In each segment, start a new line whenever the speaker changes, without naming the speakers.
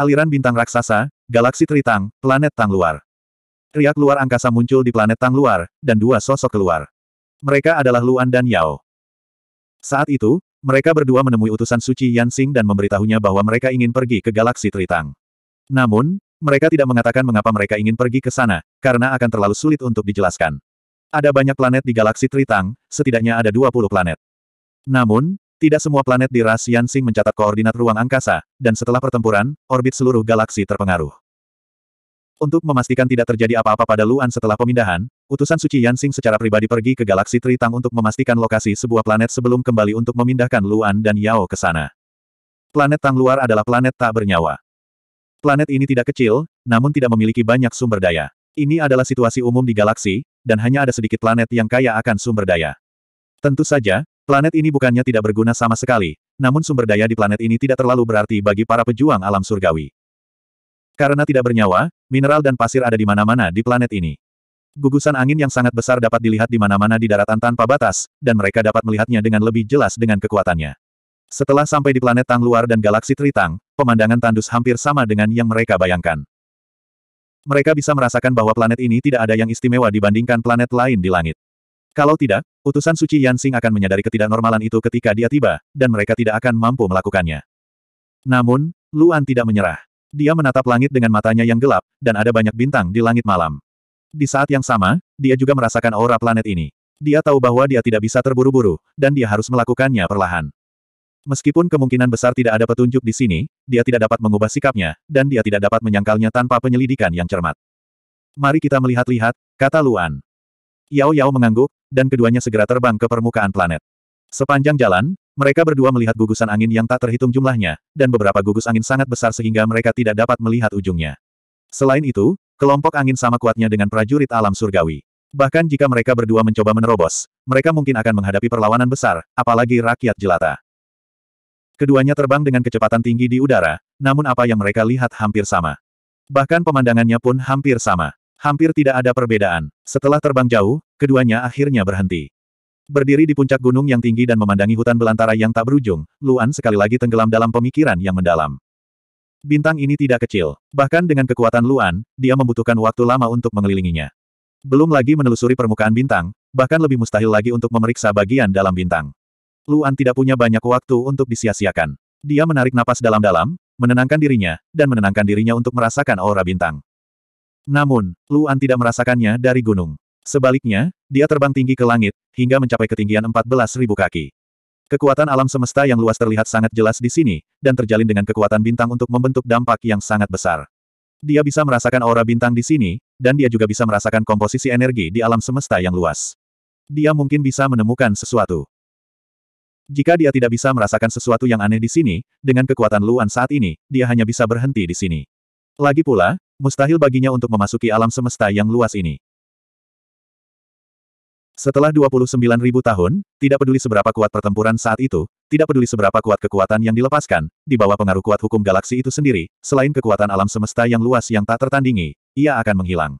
Aliran bintang raksasa, galaksi Tritang, planet Tang luar. Riak luar angkasa muncul di planet Tang luar, dan dua sosok keluar. Mereka adalah Luan dan Yao. Saat itu, mereka berdua menemui utusan suci Yansing dan memberitahunya bahwa mereka ingin pergi ke galaksi Tritang. Namun, mereka tidak mengatakan mengapa mereka ingin pergi ke sana, karena akan terlalu sulit untuk dijelaskan. Ada banyak planet di galaksi Tritang, setidaknya ada 20 planet. Namun, tidak semua planet di ras Yansing mencatat koordinat ruang angkasa, dan setelah pertempuran, orbit seluruh galaksi terpengaruh. Untuk memastikan tidak terjadi apa-apa pada Luan setelah pemindahan, utusan suci Yansing secara pribadi pergi ke galaksi Tritang untuk memastikan lokasi sebuah planet sebelum kembali untuk memindahkan Luan dan Yao ke sana. Planet Tang luar adalah planet tak bernyawa. Planet ini tidak kecil, namun tidak memiliki banyak sumber daya. Ini adalah situasi umum di galaksi, dan hanya ada sedikit planet yang kaya akan sumber daya. Tentu saja, planet ini bukannya tidak berguna sama sekali, namun sumber daya di planet ini tidak terlalu berarti bagi para pejuang alam surgawi. Karena tidak bernyawa, mineral dan pasir ada di mana-mana di planet ini. Gugusan angin yang sangat besar dapat dilihat di mana-mana di daratan tanpa batas, dan mereka dapat melihatnya dengan lebih jelas dengan kekuatannya. Setelah sampai di planet Tang Luar dan galaksi Tritang, pemandangan tandus hampir sama dengan yang mereka bayangkan. Mereka bisa merasakan bahwa planet ini tidak ada yang istimewa dibandingkan planet lain di langit. Kalau tidak, utusan suci Yansing akan menyadari ketidaknormalan itu ketika dia tiba, dan mereka tidak akan mampu melakukannya. Namun, Luan tidak menyerah. Dia menatap langit dengan matanya yang gelap, dan ada banyak bintang di langit malam. Di saat yang sama, dia juga merasakan aura planet ini. Dia tahu bahwa dia tidak bisa terburu-buru, dan dia harus melakukannya perlahan. Meskipun kemungkinan besar tidak ada petunjuk di sini, dia tidak dapat mengubah sikapnya, dan dia tidak dapat menyangkalnya tanpa penyelidikan yang cermat. Mari kita melihat-lihat, kata Luan. Yao Yao mengangguk, dan keduanya segera terbang ke permukaan planet. Sepanjang jalan, mereka berdua melihat gugusan angin yang tak terhitung jumlahnya, dan beberapa gugus angin sangat besar sehingga mereka tidak dapat melihat ujungnya. Selain itu, kelompok angin sama kuatnya dengan prajurit alam surgawi. Bahkan jika mereka berdua mencoba menerobos, mereka mungkin akan menghadapi perlawanan besar, apalagi rakyat jelata. Keduanya terbang dengan kecepatan tinggi di udara, namun apa yang mereka lihat hampir sama. Bahkan pemandangannya pun hampir sama. Hampir tidak ada perbedaan. Setelah terbang jauh, keduanya akhirnya berhenti. Berdiri di puncak gunung yang tinggi dan memandangi hutan belantara yang tak berujung, Luan sekali lagi tenggelam dalam pemikiran yang mendalam. Bintang ini tidak kecil. Bahkan dengan kekuatan Luan, dia membutuhkan waktu lama untuk mengelilinginya. Belum lagi menelusuri permukaan bintang, bahkan lebih mustahil lagi untuk memeriksa bagian dalam bintang. Luan tidak punya banyak waktu untuk disia-siakan. Dia menarik napas dalam-dalam, menenangkan dirinya, dan menenangkan dirinya untuk merasakan aura bintang. Namun, Luan tidak merasakannya dari gunung. Sebaliknya, dia terbang tinggi ke langit, hingga mencapai ketinggian 14.000 kaki. Kekuatan alam semesta yang luas terlihat sangat jelas di sini, dan terjalin dengan kekuatan bintang untuk membentuk dampak yang sangat besar. Dia bisa merasakan aura bintang di sini, dan dia juga bisa merasakan komposisi energi di alam semesta yang luas. Dia mungkin bisa menemukan sesuatu. Jika dia tidak bisa merasakan sesuatu yang aneh di sini, dengan kekuatan Luan saat ini, dia hanya bisa berhenti di sini. Lagi pula, mustahil baginya untuk memasuki alam semesta yang luas ini. Setelah 29.000 tahun, tidak peduli seberapa kuat pertempuran saat itu, tidak peduli seberapa kuat kekuatan yang dilepaskan, di bawah pengaruh kuat hukum galaksi itu sendiri, selain kekuatan alam semesta yang luas yang tak tertandingi, ia akan menghilang.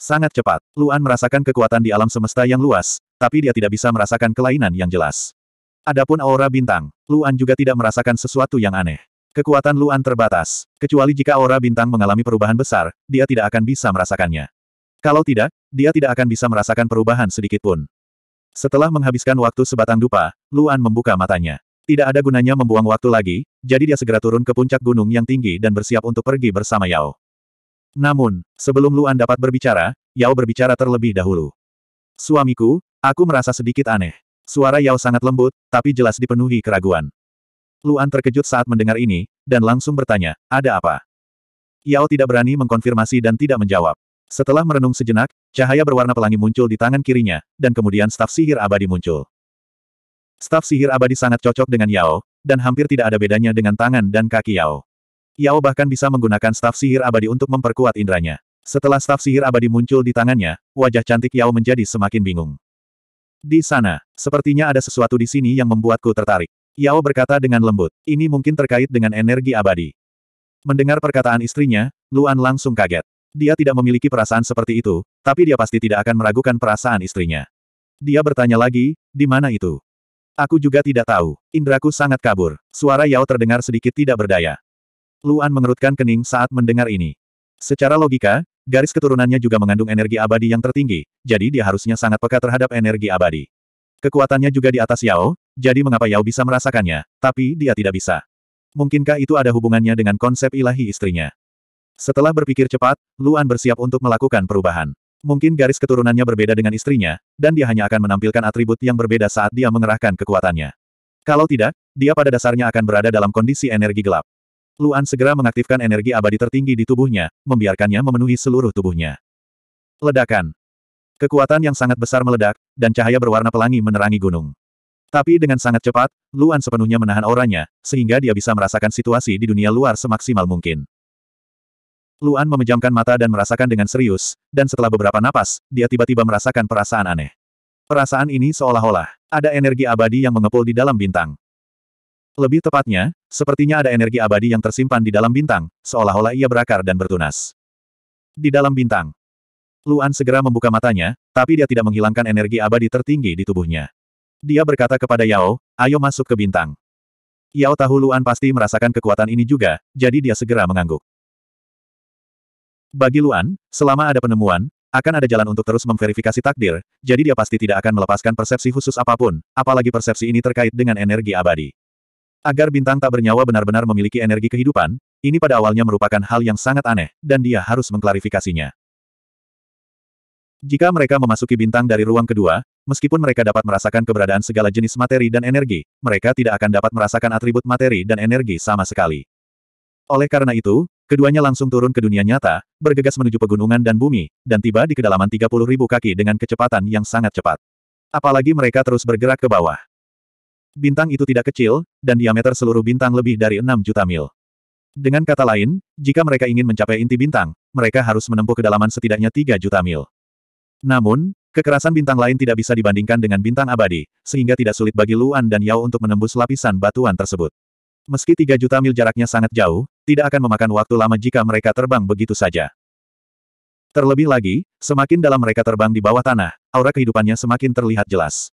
Sangat cepat, Luan merasakan kekuatan di alam semesta yang luas, tapi dia tidak bisa merasakan kelainan yang jelas. Adapun aura bintang, Luan juga tidak merasakan sesuatu yang aneh. Kekuatan Luan terbatas, kecuali jika aura bintang mengalami perubahan besar, dia tidak akan bisa merasakannya. Kalau tidak, dia tidak akan bisa merasakan perubahan sedikitpun. Setelah menghabiskan waktu sebatang dupa, Luan membuka matanya. Tidak ada gunanya membuang waktu lagi, jadi dia segera turun ke puncak gunung yang tinggi dan bersiap untuk pergi bersama Yao. Namun, sebelum Luan dapat berbicara, Yao berbicara terlebih dahulu. Suamiku, aku merasa sedikit aneh. Suara Yao sangat lembut, tapi jelas dipenuhi keraguan. Luan terkejut saat mendengar ini, dan langsung bertanya, ada apa? Yao tidak berani mengkonfirmasi dan tidak menjawab. Setelah merenung sejenak, cahaya berwarna pelangi muncul di tangan kirinya, dan kemudian staf sihir abadi muncul. Staf sihir abadi sangat cocok dengan Yao, dan hampir tidak ada bedanya dengan tangan dan kaki Yao. Yao bahkan bisa menggunakan staf sihir abadi untuk memperkuat indranya. Setelah staf sihir abadi muncul di tangannya, wajah cantik Yao menjadi semakin bingung. Di sana, sepertinya ada sesuatu di sini yang membuatku tertarik. Yao berkata dengan lembut, ini mungkin terkait dengan energi abadi. Mendengar perkataan istrinya, Luan langsung kaget. Dia tidak memiliki perasaan seperti itu, tapi dia pasti tidak akan meragukan perasaan istrinya. Dia bertanya lagi, di mana itu? Aku juga tidak tahu. Indraku sangat kabur. Suara Yao terdengar sedikit tidak berdaya. Luan mengerutkan kening saat mendengar ini. Secara logika, Garis keturunannya juga mengandung energi abadi yang tertinggi, jadi dia harusnya sangat peka terhadap energi abadi. Kekuatannya juga di atas Yao, jadi mengapa Yao bisa merasakannya, tapi dia tidak bisa. Mungkinkah itu ada hubungannya dengan konsep ilahi istrinya? Setelah berpikir cepat, Luan bersiap untuk melakukan perubahan. Mungkin garis keturunannya berbeda dengan istrinya, dan dia hanya akan menampilkan atribut yang berbeda saat dia mengerahkan kekuatannya. Kalau tidak, dia pada dasarnya akan berada dalam kondisi energi gelap. Luan segera mengaktifkan energi abadi tertinggi di tubuhnya, membiarkannya memenuhi seluruh tubuhnya. Ledakan. Kekuatan yang sangat besar meledak, dan cahaya berwarna pelangi menerangi gunung. Tapi dengan sangat cepat, Luan sepenuhnya menahan auranya, sehingga dia bisa merasakan situasi di dunia luar semaksimal mungkin. Luan memejamkan mata dan merasakan dengan serius, dan setelah beberapa napas, dia tiba-tiba merasakan perasaan aneh. Perasaan ini seolah-olah ada energi abadi yang mengepul di dalam bintang. Lebih tepatnya, sepertinya ada energi abadi yang tersimpan di dalam bintang, seolah-olah ia berakar dan bertunas. Di dalam bintang. Luan segera membuka matanya, tapi dia tidak menghilangkan energi abadi tertinggi di tubuhnya. Dia berkata kepada Yao, ayo masuk ke bintang. Yao tahu Luan pasti merasakan kekuatan ini juga, jadi dia segera mengangguk. Bagi Luan, selama ada penemuan, akan ada jalan untuk terus memverifikasi takdir, jadi dia pasti tidak akan melepaskan persepsi khusus apapun, apalagi persepsi ini terkait dengan energi abadi. Agar bintang tak bernyawa benar-benar memiliki energi kehidupan, ini pada awalnya merupakan hal yang sangat aneh, dan dia harus mengklarifikasinya. Jika mereka memasuki bintang dari ruang kedua, meskipun mereka dapat merasakan keberadaan segala jenis materi dan energi, mereka tidak akan dapat merasakan atribut materi dan energi sama sekali. Oleh karena itu, keduanya langsung turun ke dunia nyata, bergegas menuju pegunungan dan bumi, dan tiba di kedalaman 30.000 kaki dengan kecepatan yang sangat cepat. Apalagi mereka terus bergerak ke bawah bintang itu tidak kecil, dan diameter seluruh bintang lebih dari 6 juta mil. Dengan kata lain, jika mereka ingin mencapai inti bintang, mereka harus menempuh kedalaman setidaknya 3 juta mil. Namun, kekerasan bintang lain tidak bisa dibandingkan dengan bintang abadi, sehingga tidak sulit bagi Luan dan Yao untuk menembus lapisan batuan tersebut. Meski 3 juta mil jaraknya sangat jauh, tidak akan memakan waktu lama jika mereka terbang begitu saja. Terlebih lagi, semakin dalam mereka terbang di bawah tanah, aura kehidupannya semakin terlihat jelas.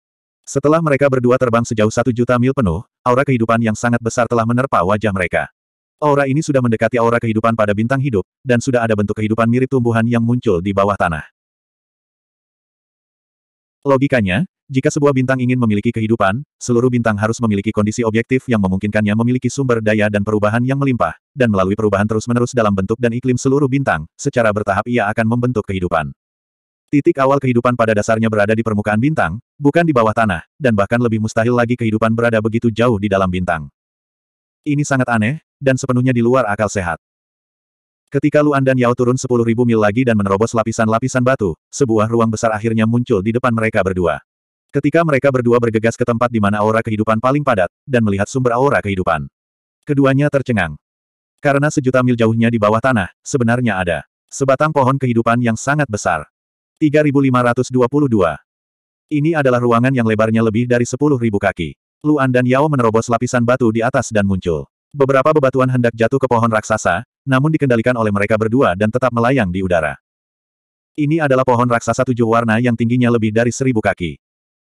Setelah mereka berdua terbang sejauh satu juta mil penuh, aura kehidupan yang sangat besar telah menerpa wajah mereka. Aura ini sudah mendekati aura kehidupan pada bintang hidup, dan sudah ada bentuk kehidupan mirip tumbuhan yang muncul di bawah tanah. Logikanya, jika sebuah bintang ingin memiliki kehidupan, seluruh bintang harus memiliki kondisi objektif yang memungkinkannya memiliki sumber daya dan perubahan yang melimpah, dan melalui perubahan terus-menerus dalam bentuk dan iklim seluruh bintang, secara bertahap ia akan membentuk kehidupan. Titik awal kehidupan pada dasarnya berada di permukaan bintang, bukan di bawah tanah, dan bahkan lebih mustahil lagi kehidupan berada begitu jauh di dalam bintang. Ini sangat aneh, dan sepenuhnya di luar akal sehat. Ketika Luan dan Yao turun 10.000 mil lagi dan menerobos lapisan-lapisan batu, sebuah ruang besar akhirnya muncul di depan mereka berdua. Ketika mereka berdua bergegas ke tempat di mana aura kehidupan paling padat, dan melihat sumber aura kehidupan. Keduanya tercengang. Karena sejuta mil jauhnya di bawah tanah, sebenarnya ada sebatang pohon kehidupan yang sangat besar. 3522. Ini adalah ruangan yang lebarnya lebih dari 10.000 kaki. Luan dan Yao menerobos lapisan batu di atas dan muncul. Beberapa bebatuan hendak jatuh ke pohon raksasa, namun dikendalikan oleh mereka berdua dan tetap melayang di udara. Ini adalah pohon raksasa tujuh warna yang tingginya lebih dari seribu kaki.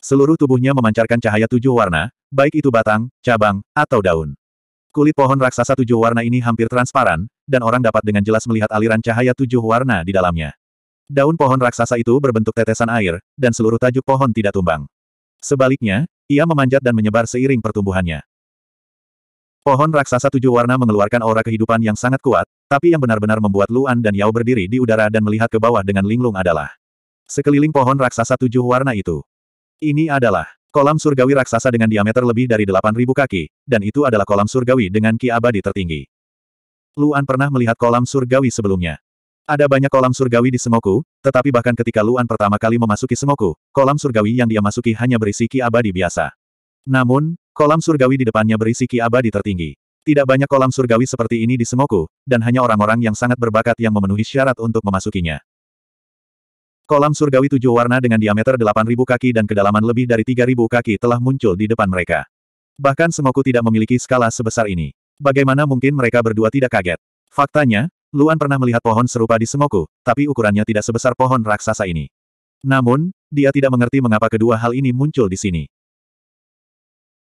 Seluruh tubuhnya memancarkan cahaya tujuh warna, baik itu batang, cabang, atau daun. Kulit pohon raksasa tujuh warna ini hampir transparan, dan orang dapat dengan jelas melihat aliran cahaya tujuh warna di dalamnya. Daun pohon raksasa itu berbentuk tetesan air, dan seluruh tajuk pohon tidak tumbang. Sebaliknya, ia memanjat dan menyebar seiring pertumbuhannya. Pohon raksasa tujuh warna mengeluarkan aura kehidupan yang sangat kuat, tapi yang benar-benar membuat Luan dan Yao berdiri di udara dan melihat ke bawah dengan linglung adalah sekeliling pohon raksasa tujuh warna itu. Ini adalah kolam surgawi raksasa dengan diameter lebih dari 8.000 kaki, dan itu adalah kolam surgawi dengan ki abadi tertinggi. Luan pernah melihat kolam surgawi sebelumnya. Ada banyak kolam surgawi di Semoku, tetapi bahkan ketika Luan pertama kali memasuki Semoku, kolam surgawi yang dia masuki hanya berisi ki abadi biasa. Namun, kolam surgawi di depannya berisi ki abadi tertinggi. Tidak banyak kolam surgawi seperti ini di Semoku, dan hanya orang-orang yang sangat berbakat yang memenuhi syarat untuk memasukinya. Kolam surgawi tujuh warna dengan diameter 8.000 kaki dan kedalaman lebih dari 3.000 kaki telah muncul di depan mereka. Bahkan Semoku tidak memiliki skala sebesar ini. Bagaimana mungkin mereka berdua tidak kaget? Faktanya, Luan pernah melihat pohon serupa di Semoku, tapi ukurannya tidak sebesar pohon raksasa ini. Namun, dia tidak mengerti mengapa kedua hal ini muncul di sini.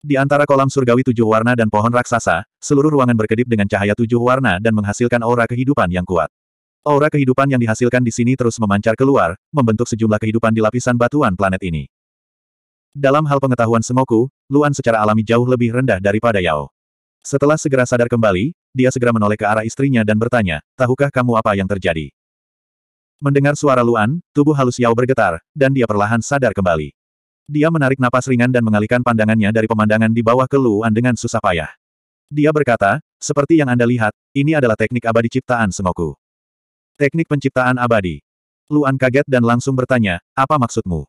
Di antara kolam surgawi tujuh warna dan pohon raksasa, seluruh ruangan berkedip dengan cahaya tujuh warna dan menghasilkan aura kehidupan yang kuat. Aura kehidupan yang dihasilkan di sini terus memancar keluar, membentuk sejumlah kehidupan di lapisan batuan planet ini. Dalam hal pengetahuan Semoku, Luan secara alami jauh lebih rendah daripada Yao. Setelah segera sadar kembali, dia segera menoleh ke arah istrinya dan bertanya, tahukah kamu apa yang terjadi? Mendengar suara Luan, tubuh halus Yao bergetar, dan dia perlahan sadar kembali. Dia menarik napas ringan dan mengalihkan pandangannya dari pemandangan di bawah ke Luan dengan susah payah. Dia berkata, seperti yang Anda lihat, ini adalah teknik abadi ciptaan Sengoku. Teknik penciptaan abadi. Luan kaget dan langsung bertanya, apa maksudmu?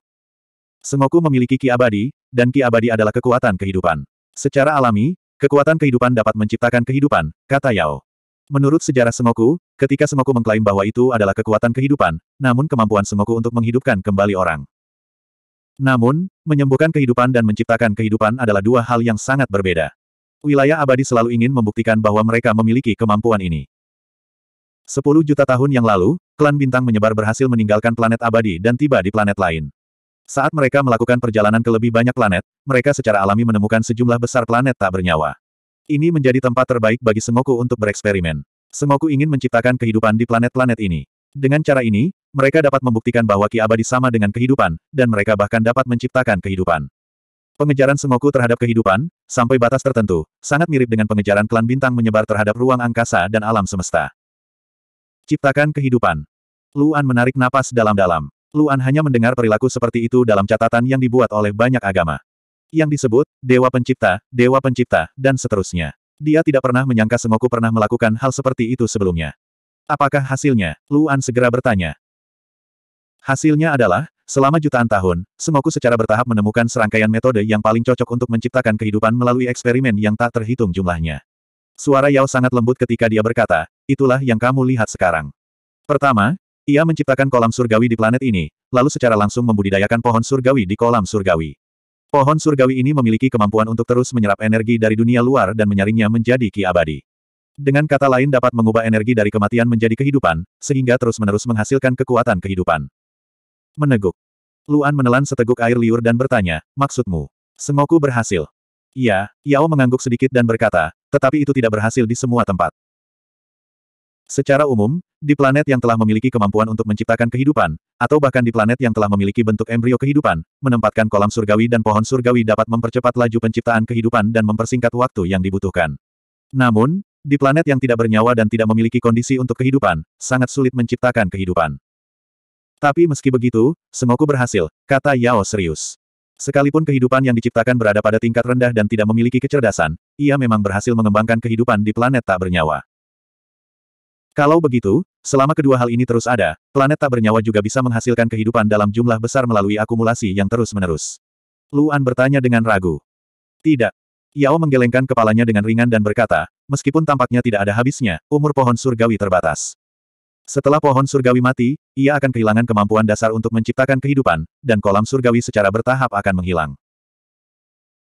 Sengoku memiliki ki abadi, dan ki abadi adalah kekuatan kehidupan. Secara alami, Kekuatan kehidupan dapat menciptakan kehidupan, kata Yao. Menurut sejarah Sengoku, ketika Sengoku mengklaim bahwa itu adalah kekuatan kehidupan, namun kemampuan Sengoku untuk menghidupkan kembali orang. Namun, menyembuhkan kehidupan dan menciptakan kehidupan adalah dua hal yang sangat berbeda. Wilayah abadi selalu ingin membuktikan bahwa mereka memiliki kemampuan ini. Sepuluh juta tahun yang lalu, klan bintang menyebar berhasil meninggalkan planet abadi dan tiba di planet lain. Saat mereka melakukan perjalanan ke lebih banyak planet, mereka secara alami menemukan sejumlah besar planet tak bernyawa. Ini menjadi tempat terbaik bagi Sengoku untuk bereksperimen. Sengoku ingin menciptakan kehidupan di planet-planet ini. Dengan cara ini, mereka dapat membuktikan bahwa Ki Abadi sama dengan kehidupan, dan mereka bahkan dapat menciptakan kehidupan. Pengejaran Sengoku terhadap kehidupan, sampai batas tertentu, sangat mirip dengan pengejaran klan bintang menyebar terhadap ruang angkasa dan alam semesta. Ciptakan kehidupan. Luan menarik napas dalam-dalam. Luan hanya mendengar perilaku seperti itu dalam catatan yang dibuat oleh banyak agama. Yang disebut, Dewa Pencipta, Dewa Pencipta, dan seterusnya. Dia tidak pernah menyangka Sengoku pernah melakukan hal seperti itu sebelumnya. Apakah hasilnya? Luan segera bertanya. Hasilnya adalah, selama jutaan tahun, Sengoku secara bertahap menemukan serangkaian metode yang paling cocok untuk menciptakan kehidupan melalui eksperimen yang tak terhitung jumlahnya. Suara Yao sangat lembut ketika dia berkata, itulah yang kamu lihat sekarang. Pertama, ia menciptakan kolam surgawi di planet ini, lalu secara langsung membudidayakan pohon surgawi di kolam surgawi. Pohon surgawi ini memiliki kemampuan untuk terus menyerap energi dari dunia luar dan menyaringnya menjadi ki abadi. Dengan kata lain dapat mengubah energi dari kematian menjadi kehidupan, sehingga terus-menerus menghasilkan kekuatan kehidupan. Meneguk. Luan menelan seteguk air liur dan bertanya, maksudmu? Sengoku berhasil. Ya, Yao mengangguk sedikit dan berkata, tetapi itu tidak berhasil di semua tempat. Secara umum, di planet yang telah memiliki kemampuan untuk menciptakan kehidupan, atau bahkan di planet yang telah memiliki bentuk embrio kehidupan, menempatkan kolam surgawi dan pohon surgawi dapat mempercepat laju penciptaan kehidupan dan mempersingkat waktu yang dibutuhkan. Namun, di planet yang tidak bernyawa dan tidak memiliki kondisi untuk kehidupan, sangat sulit menciptakan kehidupan. Tapi meski begitu, Sengoku berhasil, kata Yao serius. Sekalipun kehidupan yang diciptakan berada pada tingkat rendah dan tidak memiliki kecerdasan, ia memang berhasil mengembangkan kehidupan di planet tak bernyawa. Kalau begitu, selama kedua hal ini terus ada, planet tak bernyawa juga bisa menghasilkan kehidupan dalam jumlah besar melalui akumulasi yang terus-menerus. Luan bertanya dengan ragu. Tidak. Yao menggelengkan kepalanya dengan ringan dan berkata, meskipun tampaknya tidak ada habisnya, umur pohon surgawi terbatas. Setelah pohon surgawi mati, ia akan kehilangan kemampuan dasar untuk menciptakan kehidupan, dan kolam surgawi secara bertahap akan menghilang.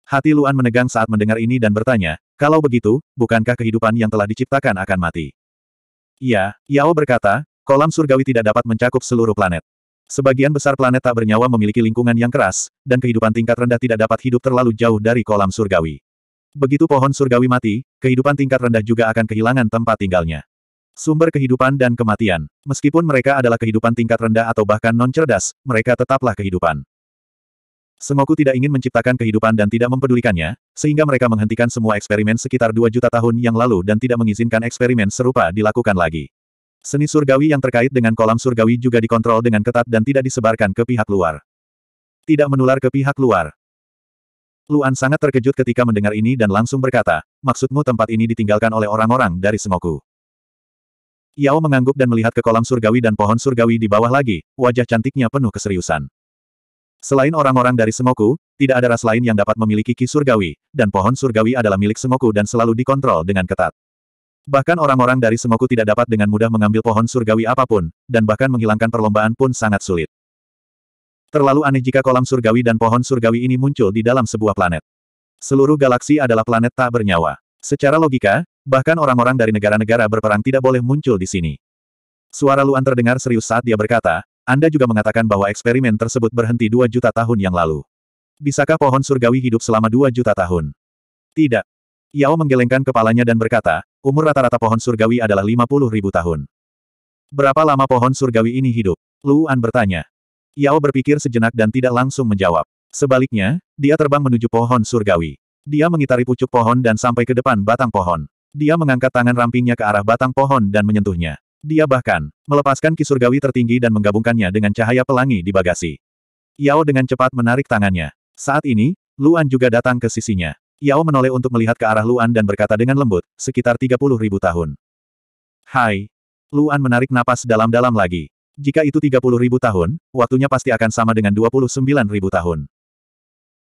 Hati Luan menegang saat mendengar ini dan bertanya, kalau begitu, bukankah kehidupan yang telah diciptakan akan mati? Iya, Yao berkata, kolam surgawi tidak dapat mencakup seluruh planet. Sebagian besar planet tak bernyawa memiliki lingkungan yang keras, dan kehidupan tingkat rendah tidak dapat hidup terlalu jauh dari kolam surgawi. Begitu pohon surgawi mati, kehidupan tingkat rendah juga akan kehilangan tempat tinggalnya. Sumber kehidupan dan kematian. Meskipun mereka adalah kehidupan tingkat rendah atau bahkan non-cerdas, mereka tetaplah kehidupan. Sengoku tidak ingin menciptakan kehidupan dan tidak mempedulikannya, sehingga mereka menghentikan semua eksperimen sekitar 2 juta tahun yang lalu dan tidak mengizinkan eksperimen serupa dilakukan lagi. Seni surgawi yang terkait dengan kolam surgawi juga dikontrol dengan ketat dan tidak disebarkan ke pihak luar. Tidak menular ke pihak luar. Luan sangat terkejut ketika mendengar ini dan langsung berkata, maksudmu tempat ini ditinggalkan oleh orang-orang dari Sengoku. Yao mengangguk dan melihat ke kolam surgawi dan pohon surgawi di bawah lagi, wajah cantiknya penuh keseriusan. Selain orang-orang dari Semoku, tidak ada ras lain yang dapat memiliki ki surgawi, dan pohon surgawi adalah milik Semoku dan selalu dikontrol dengan ketat. Bahkan orang-orang dari Semoku tidak dapat dengan mudah mengambil pohon surgawi apapun, dan bahkan menghilangkan perlombaan pun sangat sulit. Terlalu aneh jika kolam surgawi dan pohon surgawi ini muncul di dalam sebuah planet. Seluruh galaksi adalah planet tak bernyawa. Secara logika, bahkan orang-orang dari negara-negara berperang tidak boleh muncul di sini. Suara Luan terdengar serius saat dia berkata, anda juga mengatakan bahwa eksperimen tersebut berhenti dua juta tahun yang lalu. Bisakah pohon surgawi hidup selama dua juta tahun? Tidak. Yao menggelengkan kepalanya dan berkata, umur rata-rata pohon surgawi adalah 50 ribu tahun. Berapa lama pohon surgawi ini hidup? Luan bertanya. Yao berpikir sejenak dan tidak langsung menjawab. Sebaliknya, dia terbang menuju pohon surgawi. Dia mengitari pucuk pohon dan sampai ke depan batang pohon. Dia mengangkat tangan rampingnya ke arah batang pohon dan menyentuhnya. Dia bahkan melepaskan kisurgawi tertinggi dan menggabungkannya dengan cahaya pelangi di bagasi. Yao dengan cepat menarik tangannya. Saat ini, Luan juga datang ke sisinya. Yao menoleh untuk melihat ke arah Luan dan berkata dengan lembut, sekitar 30 ribu tahun. Hai. Luan menarik napas dalam-dalam lagi. Jika itu 30 ribu tahun, waktunya pasti akan sama dengan 29 ribu tahun.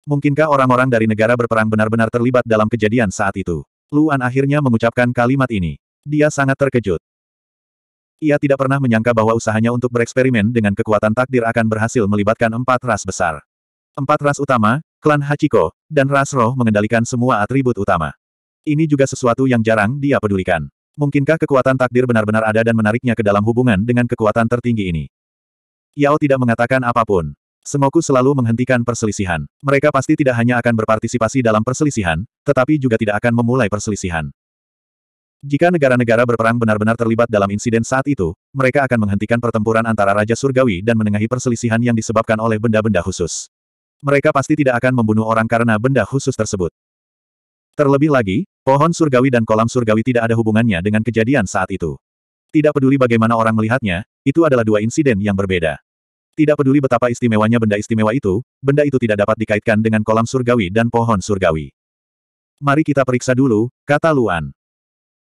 Mungkinkah orang-orang dari negara berperang benar-benar terlibat dalam kejadian saat itu? Luan akhirnya mengucapkan kalimat ini. Dia sangat terkejut. Ia tidak pernah menyangka bahwa usahanya untuk bereksperimen dengan kekuatan takdir akan berhasil melibatkan empat ras besar. Empat ras utama, klan Hachiko, dan ras roh mengendalikan semua atribut utama. Ini juga sesuatu yang jarang dia pedulikan. Mungkinkah kekuatan takdir benar-benar ada dan menariknya ke dalam hubungan dengan kekuatan tertinggi ini? Yao tidak mengatakan apapun. Sengoku selalu menghentikan perselisihan. Mereka pasti tidak hanya akan berpartisipasi dalam perselisihan, tetapi juga tidak akan memulai perselisihan. Jika negara-negara berperang benar-benar terlibat dalam insiden saat itu, mereka akan menghentikan pertempuran antara Raja Surgawi dan menengahi perselisihan yang disebabkan oleh benda-benda khusus. Mereka pasti tidak akan membunuh orang karena benda khusus tersebut. Terlebih lagi, pohon surgawi dan kolam surgawi tidak ada hubungannya dengan kejadian saat itu. Tidak peduli bagaimana orang melihatnya, itu adalah dua insiden yang berbeda. Tidak peduli betapa istimewanya benda istimewa itu, benda itu tidak dapat dikaitkan dengan kolam surgawi dan pohon surgawi. Mari kita periksa dulu, kata Luan.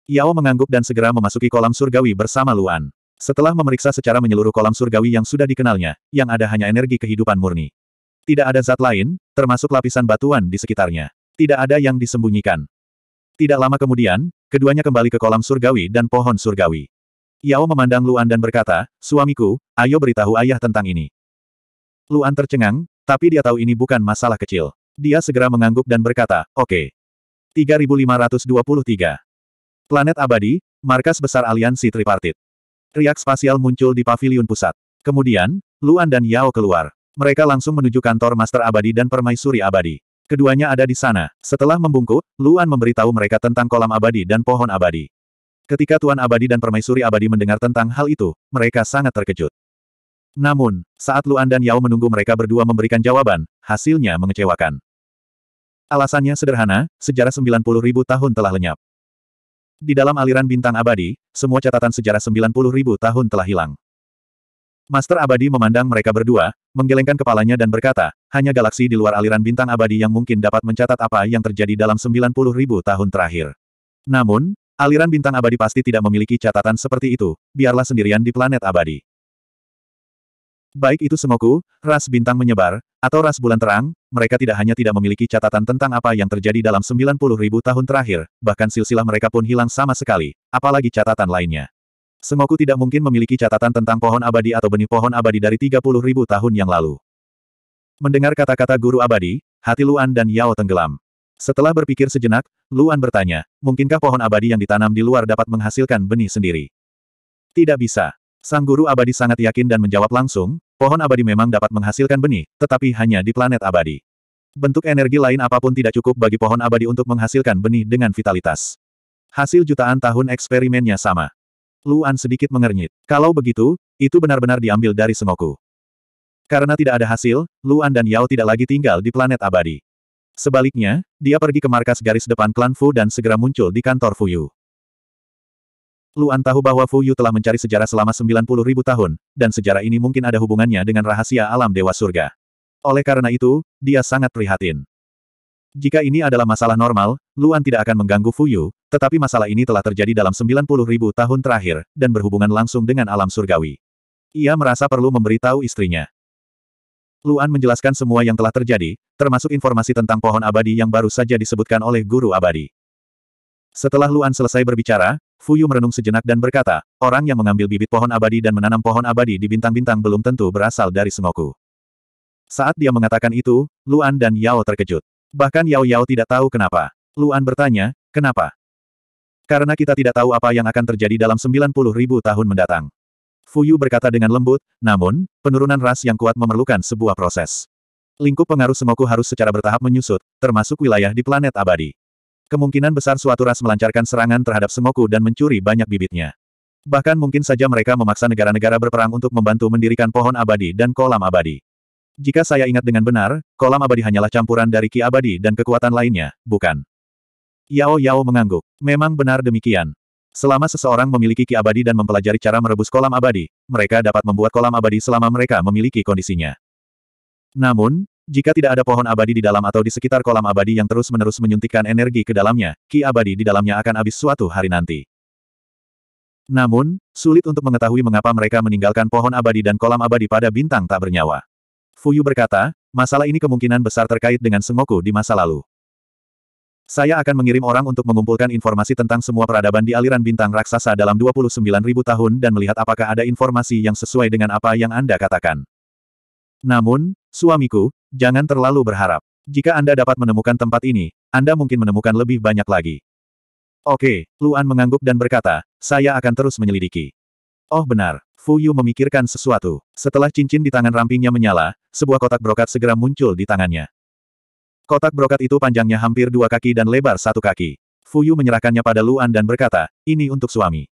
Yao mengangguk dan segera memasuki kolam surgawi bersama Luan. Setelah memeriksa secara menyeluruh kolam surgawi yang sudah dikenalnya, yang ada hanya energi kehidupan murni. Tidak ada zat lain, termasuk lapisan batuan di sekitarnya. Tidak ada yang disembunyikan. Tidak lama kemudian, keduanya kembali ke kolam surgawi dan pohon surgawi. Yao memandang Luan dan berkata, Suamiku, ayo beritahu ayah tentang ini. Luan tercengang, tapi dia tahu ini bukan masalah kecil. Dia segera mengangguk dan berkata, oke. Okay. 3523 Planet Abadi, markas besar aliansi tripartit. Riak spasial muncul di pavilion pusat. Kemudian, Luan dan Yao keluar. Mereka langsung menuju kantor Master Abadi dan Permaisuri Abadi. Keduanya ada di sana. Setelah membungkuk, Luan memberitahu mereka tentang kolam abadi dan pohon abadi. Ketika Tuan Abadi dan Permaisuri Abadi mendengar tentang hal itu, mereka sangat terkejut. Namun, saat Luan dan Yao menunggu mereka berdua memberikan jawaban, hasilnya mengecewakan. Alasannya sederhana, sejarah 90.000 tahun telah lenyap. Di dalam aliran bintang abadi, semua catatan sejarah 90 tahun telah hilang. Master abadi memandang mereka berdua, menggelengkan kepalanya dan berkata, hanya galaksi di luar aliran bintang abadi yang mungkin dapat mencatat apa yang terjadi dalam 90 tahun terakhir. Namun, aliran bintang abadi pasti tidak memiliki catatan seperti itu, biarlah sendirian di planet abadi. Baik itu Semoku, ras bintang menyebar, atau ras bulan terang, mereka tidak hanya tidak memiliki catatan tentang apa yang terjadi dalam 90 ribu tahun terakhir, bahkan silsilah mereka pun hilang sama sekali, apalagi catatan lainnya. Semoku tidak mungkin memiliki catatan tentang pohon abadi atau benih pohon abadi dari 30 ribu tahun yang lalu. Mendengar kata-kata guru abadi, hati Luan dan Yao tenggelam. Setelah berpikir sejenak, Luan bertanya, mungkinkah pohon abadi yang ditanam di luar dapat menghasilkan benih sendiri? Tidak bisa. Sang guru abadi sangat yakin dan menjawab langsung, Pohon abadi memang dapat menghasilkan benih, tetapi hanya di planet abadi. Bentuk energi lain apapun tidak cukup bagi pohon abadi untuk menghasilkan benih dengan vitalitas. Hasil jutaan tahun eksperimennya sama. Luan sedikit mengernyit. Kalau begitu, itu benar-benar diambil dari Sengoku. Karena tidak ada hasil, Luan dan Yao tidak lagi tinggal di planet abadi. Sebaliknya, dia pergi ke markas garis depan klan Fu dan segera muncul di kantor Fuyu. Luan tahu bahwa Fu Yu telah mencari sejarah selama 90 ribu tahun, dan sejarah ini mungkin ada hubungannya dengan rahasia alam Dewa Surga. Oleh karena itu, dia sangat prihatin. Jika ini adalah masalah normal, Luan tidak akan mengganggu Fu Yu, tetapi masalah ini telah terjadi dalam 90 ribu tahun terakhir, dan berhubungan langsung dengan alam surgawi. Ia merasa perlu memberitahu istrinya. Luan menjelaskan semua yang telah terjadi, termasuk informasi tentang pohon abadi yang baru saja disebutkan oleh guru abadi. Setelah Luan selesai berbicara, Fuyu merenung sejenak dan berkata, orang yang mengambil bibit pohon abadi dan menanam pohon abadi di bintang-bintang belum tentu berasal dari Sengoku. Saat dia mengatakan itu, Luan dan Yao terkejut. Bahkan Yao Yao tidak tahu kenapa. Luan bertanya, kenapa? Karena kita tidak tahu apa yang akan terjadi dalam 90 ribu tahun mendatang. Fuyu berkata dengan lembut, namun, penurunan ras yang kuat memerlukan sebuah proses. Lingkup pengaruh Sengoku harus secara bertahap menyusut, termasuk wilayah di planet abadi. Kemungkinan besar suatu ras melancarkan serangan terhadap Semoku dan mencuri banyak bibitnya. Bahkan mungkin saja mereka memaksa negara-negara berperang untuk membantu mendirikan pohon abadi dan kolam abadi. Jika saya ingat dengan benar, kolam abadi hanyalah campuran dari ki abadi dan kekuatan lainnya, bukan? Yao Yao mengangguk. Memang benar demikian. Selama seseorang memiliki ki abadi dan mempelajari cara merebus kolam abadi, mereka dapat membuat kolam abadi selama mereka memiliki kondisinya. Namun, jika tidak ada pohon abadi di dalam atau di sekitar kolam abadi yang terus-menerus menyuntikkan energi ke dalamnya, ki abadi di dalamnya akan habis suatu hari nanti. Namun, sulit untuk mengetahui mengapa mereka meninggalkan pohon abadi dan kolam abadi pada bintang tak bernyawa. Fuyu berkata, masalah ini kemungkinan besar terkait dengan Sengoku di masa lalu. Saya akan mengirim orang untuk mengumpulkan informasi tentang semua peradaban di aliran bintang raksasa dalam 29.000 tahun dan melihat apakah ada informasi yang sesuai dengan apa yang Anda katakan. Namun, suamiku, Jangan terlalu berharap. Jika Anda dapat menemukan tempat ini, Anda mungkin menemukan lebih banyak lagi. Oke, Luan mengangguk dan berkata, saya akan terus menyelidiki. Oh benar, Fu Yu memikirkan sesuatu. Setelah cincin di tangan rampingnya menyala, sebuah kotak brokat segera muncul di tangannya. Kotak brokat itu panjangnya hampir dua kaki dan lebar satu kaki. Fu Yu menyerahkannya pada Luan dan berkata, ini untuk suami.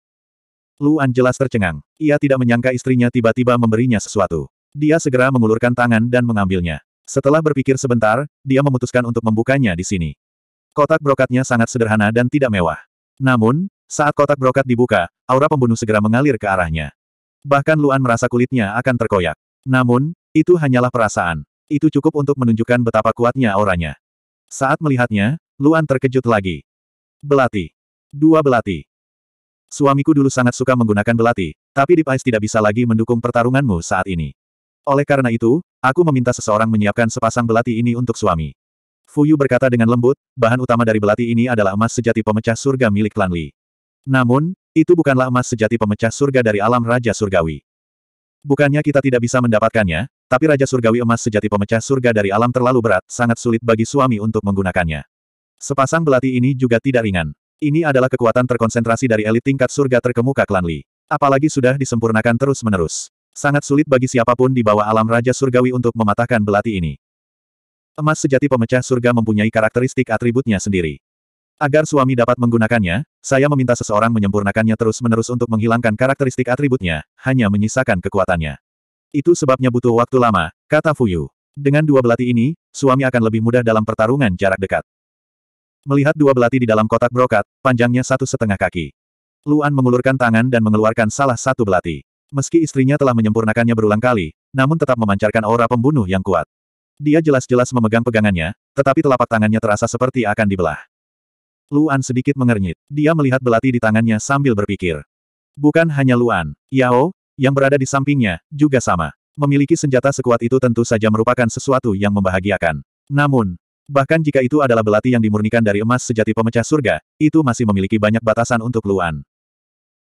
Luan jelas tercengang. Ia tidak menyangka istrinya tiba-tiba memberinya sesuatu. Dia segera mengulurkan tangan dan mengambilnya. Setelah berpikir sebentar, dia memutuskan untuk membukanya di sini. Kotak brokatnya sangat sederhana dan tidak mewah. Namun, saat kotak brokat dibuka, aura pembunuh segera mengalir ke arahnya. Bahkan Luan merasa kulitnya akan terkoyak. Namun, itu hanyalah perasaan. Itu cukup untuk menunjukkan betapa kuatnya auranya. Saat melihatnya, Luan terkejut lagi. Belati. Dua belati. Suamiku dulu sangat suka menggunakan belati, tapi Deep pas tidak bisa lagi mendukung pertarunganmu saat ini. Oleh karena itu, Aku meminta seseorang menyiapkan sepasang belati ini untuk suami. Fuyu berkata dengan lembut, bahan utama dari belati ini adalah emas sejati pemecah surga milik Klan Li. Namun, itu bukanlah emas sejati pemecah surga dari alam Raja Surgawi. Bukannya kita tidak bisa mendapatkannya, tapi Raja Surgawi emas sejati pemecah surga dari alam terlalu berat, sangat sulit bagi suami untuk menggunakannya. Sepasang belati ini juga tidak ringan. Ini adalah kekuatan terkonsentrasi dari elit tingkat surga terkemuka Klan Li. Apalagi sudah disempurnakan terus-menerus. Sangat sulit bagi siapapun di bawah alam Raja Surgawi untuk mematahkan belati ini. Emas sejati pemecah surga mempunyai karakteristik atributnya sendiri. Agar suami dapat menggunakannya, saya meminta seseorang menyempurnakannya terus-menerus untuk menghilangkan karakteristik atributnya, hanya menyisakan kekuatannya. Itu sebabnya butuh waktu lama, kata Fuyu. Dengan dua belati ini, suami akan lebih mudah dalam pertarungan jarak dekat. Melihat dua belati di dalam kotak brokat, panjangnya satu setengah kaki. Luan mengulurkan tangan dan mengeluarkan salah satu belati. Meski istrinya telah menyempurnakannya berulang kali, namun tetap memancarkan aura pembunuh yang kuat. Dia jelas-jelas memegang pegangannya, tetapi telapak tangannya terasa seperti akan dibelah. Luan sedikit mengernyit. Dia melihat belati di tangannya sambil berpikir. Bukan hanya Luan, Yao, yang berada di sampingnya, juga sama. Memiliki senjata sekuat itu tentu saja merupakan sesuatu yang membahagiakan. Namun, bahkan jika itu adalah belati yang dimurnikan dari emas sejati pemecah surga, itu masih memiliki banyak batasan untuk Luan.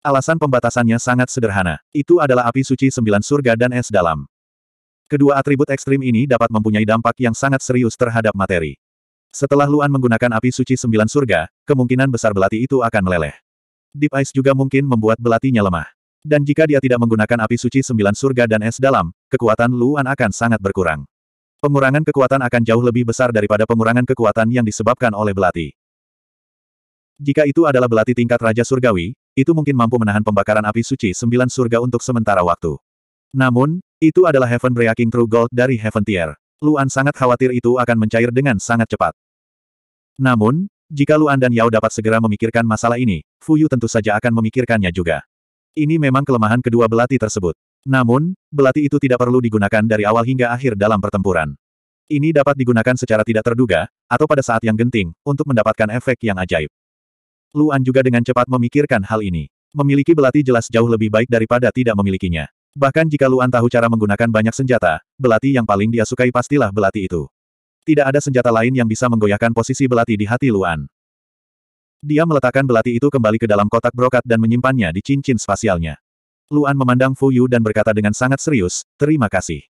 Alasan pembatasannya sangat sederhana. Itu adalah api suci sembilan surga dan es dalam. Kedua atribut ekstrim ini dapat mempunyai dampak yang sangat serius terhadap materi. Setelah Luan menggunakan api suci sembilan surga, kemungkinan besar belati itu akan meleleh. Deep Ice juga mungkin membuat belatinya lemah. Dan jika dia tidak menggunakan api suci sembilan surga dan es dalam, kekuatan Luan akan sangat berkurang. Pengurangan kekuatan akan jauh lebih besar daripada pengurangan kekuatan yang disebabkan oleh belati. Jika itu adalah belati tingkat Raja Surgawi, itu mungkin mampu menahan pembakaran api suci sembilan surga untuk sementara waktu. Namun, itu adalah Heaven Breaking True Gold dari Heaven Tier. Luan sangat khawatir itu akan mencair dengan sangat cepat. Namun, jika Luan dan Yao dapat segera memikirkan masalah ini, Fuyu tentu saja akan memikirkannya juga. Ini memang kelemahan kedua belati tersebut. Namun, belati itu tidak perlu digunakan dari awal hingga akhir dalam pertempuran. Ini dapat digunakan secara tidak terduga, atau pada saat yang genting, untuk mendapatkan efek yang ajaib. Luan juga dengan cepat memikirkan hal ini. Memiliki belati jelas jauh lebih baik daripada tidak memilikinya. Bahkan jika Luan tahu cara menggunakan banyak senjata, belati yang paling dia sukai pastilah belati itu. Tidak ada senjata lain yang bisa menggoyahkan posisi belati di hati Luan. Dia meletakkan belati itu kembali ke dalam kotak brokat dan menyimpannya di cincin spasialnya. Luan memandang Fu Yu dan berkata dengan sangat serius, terima kasih.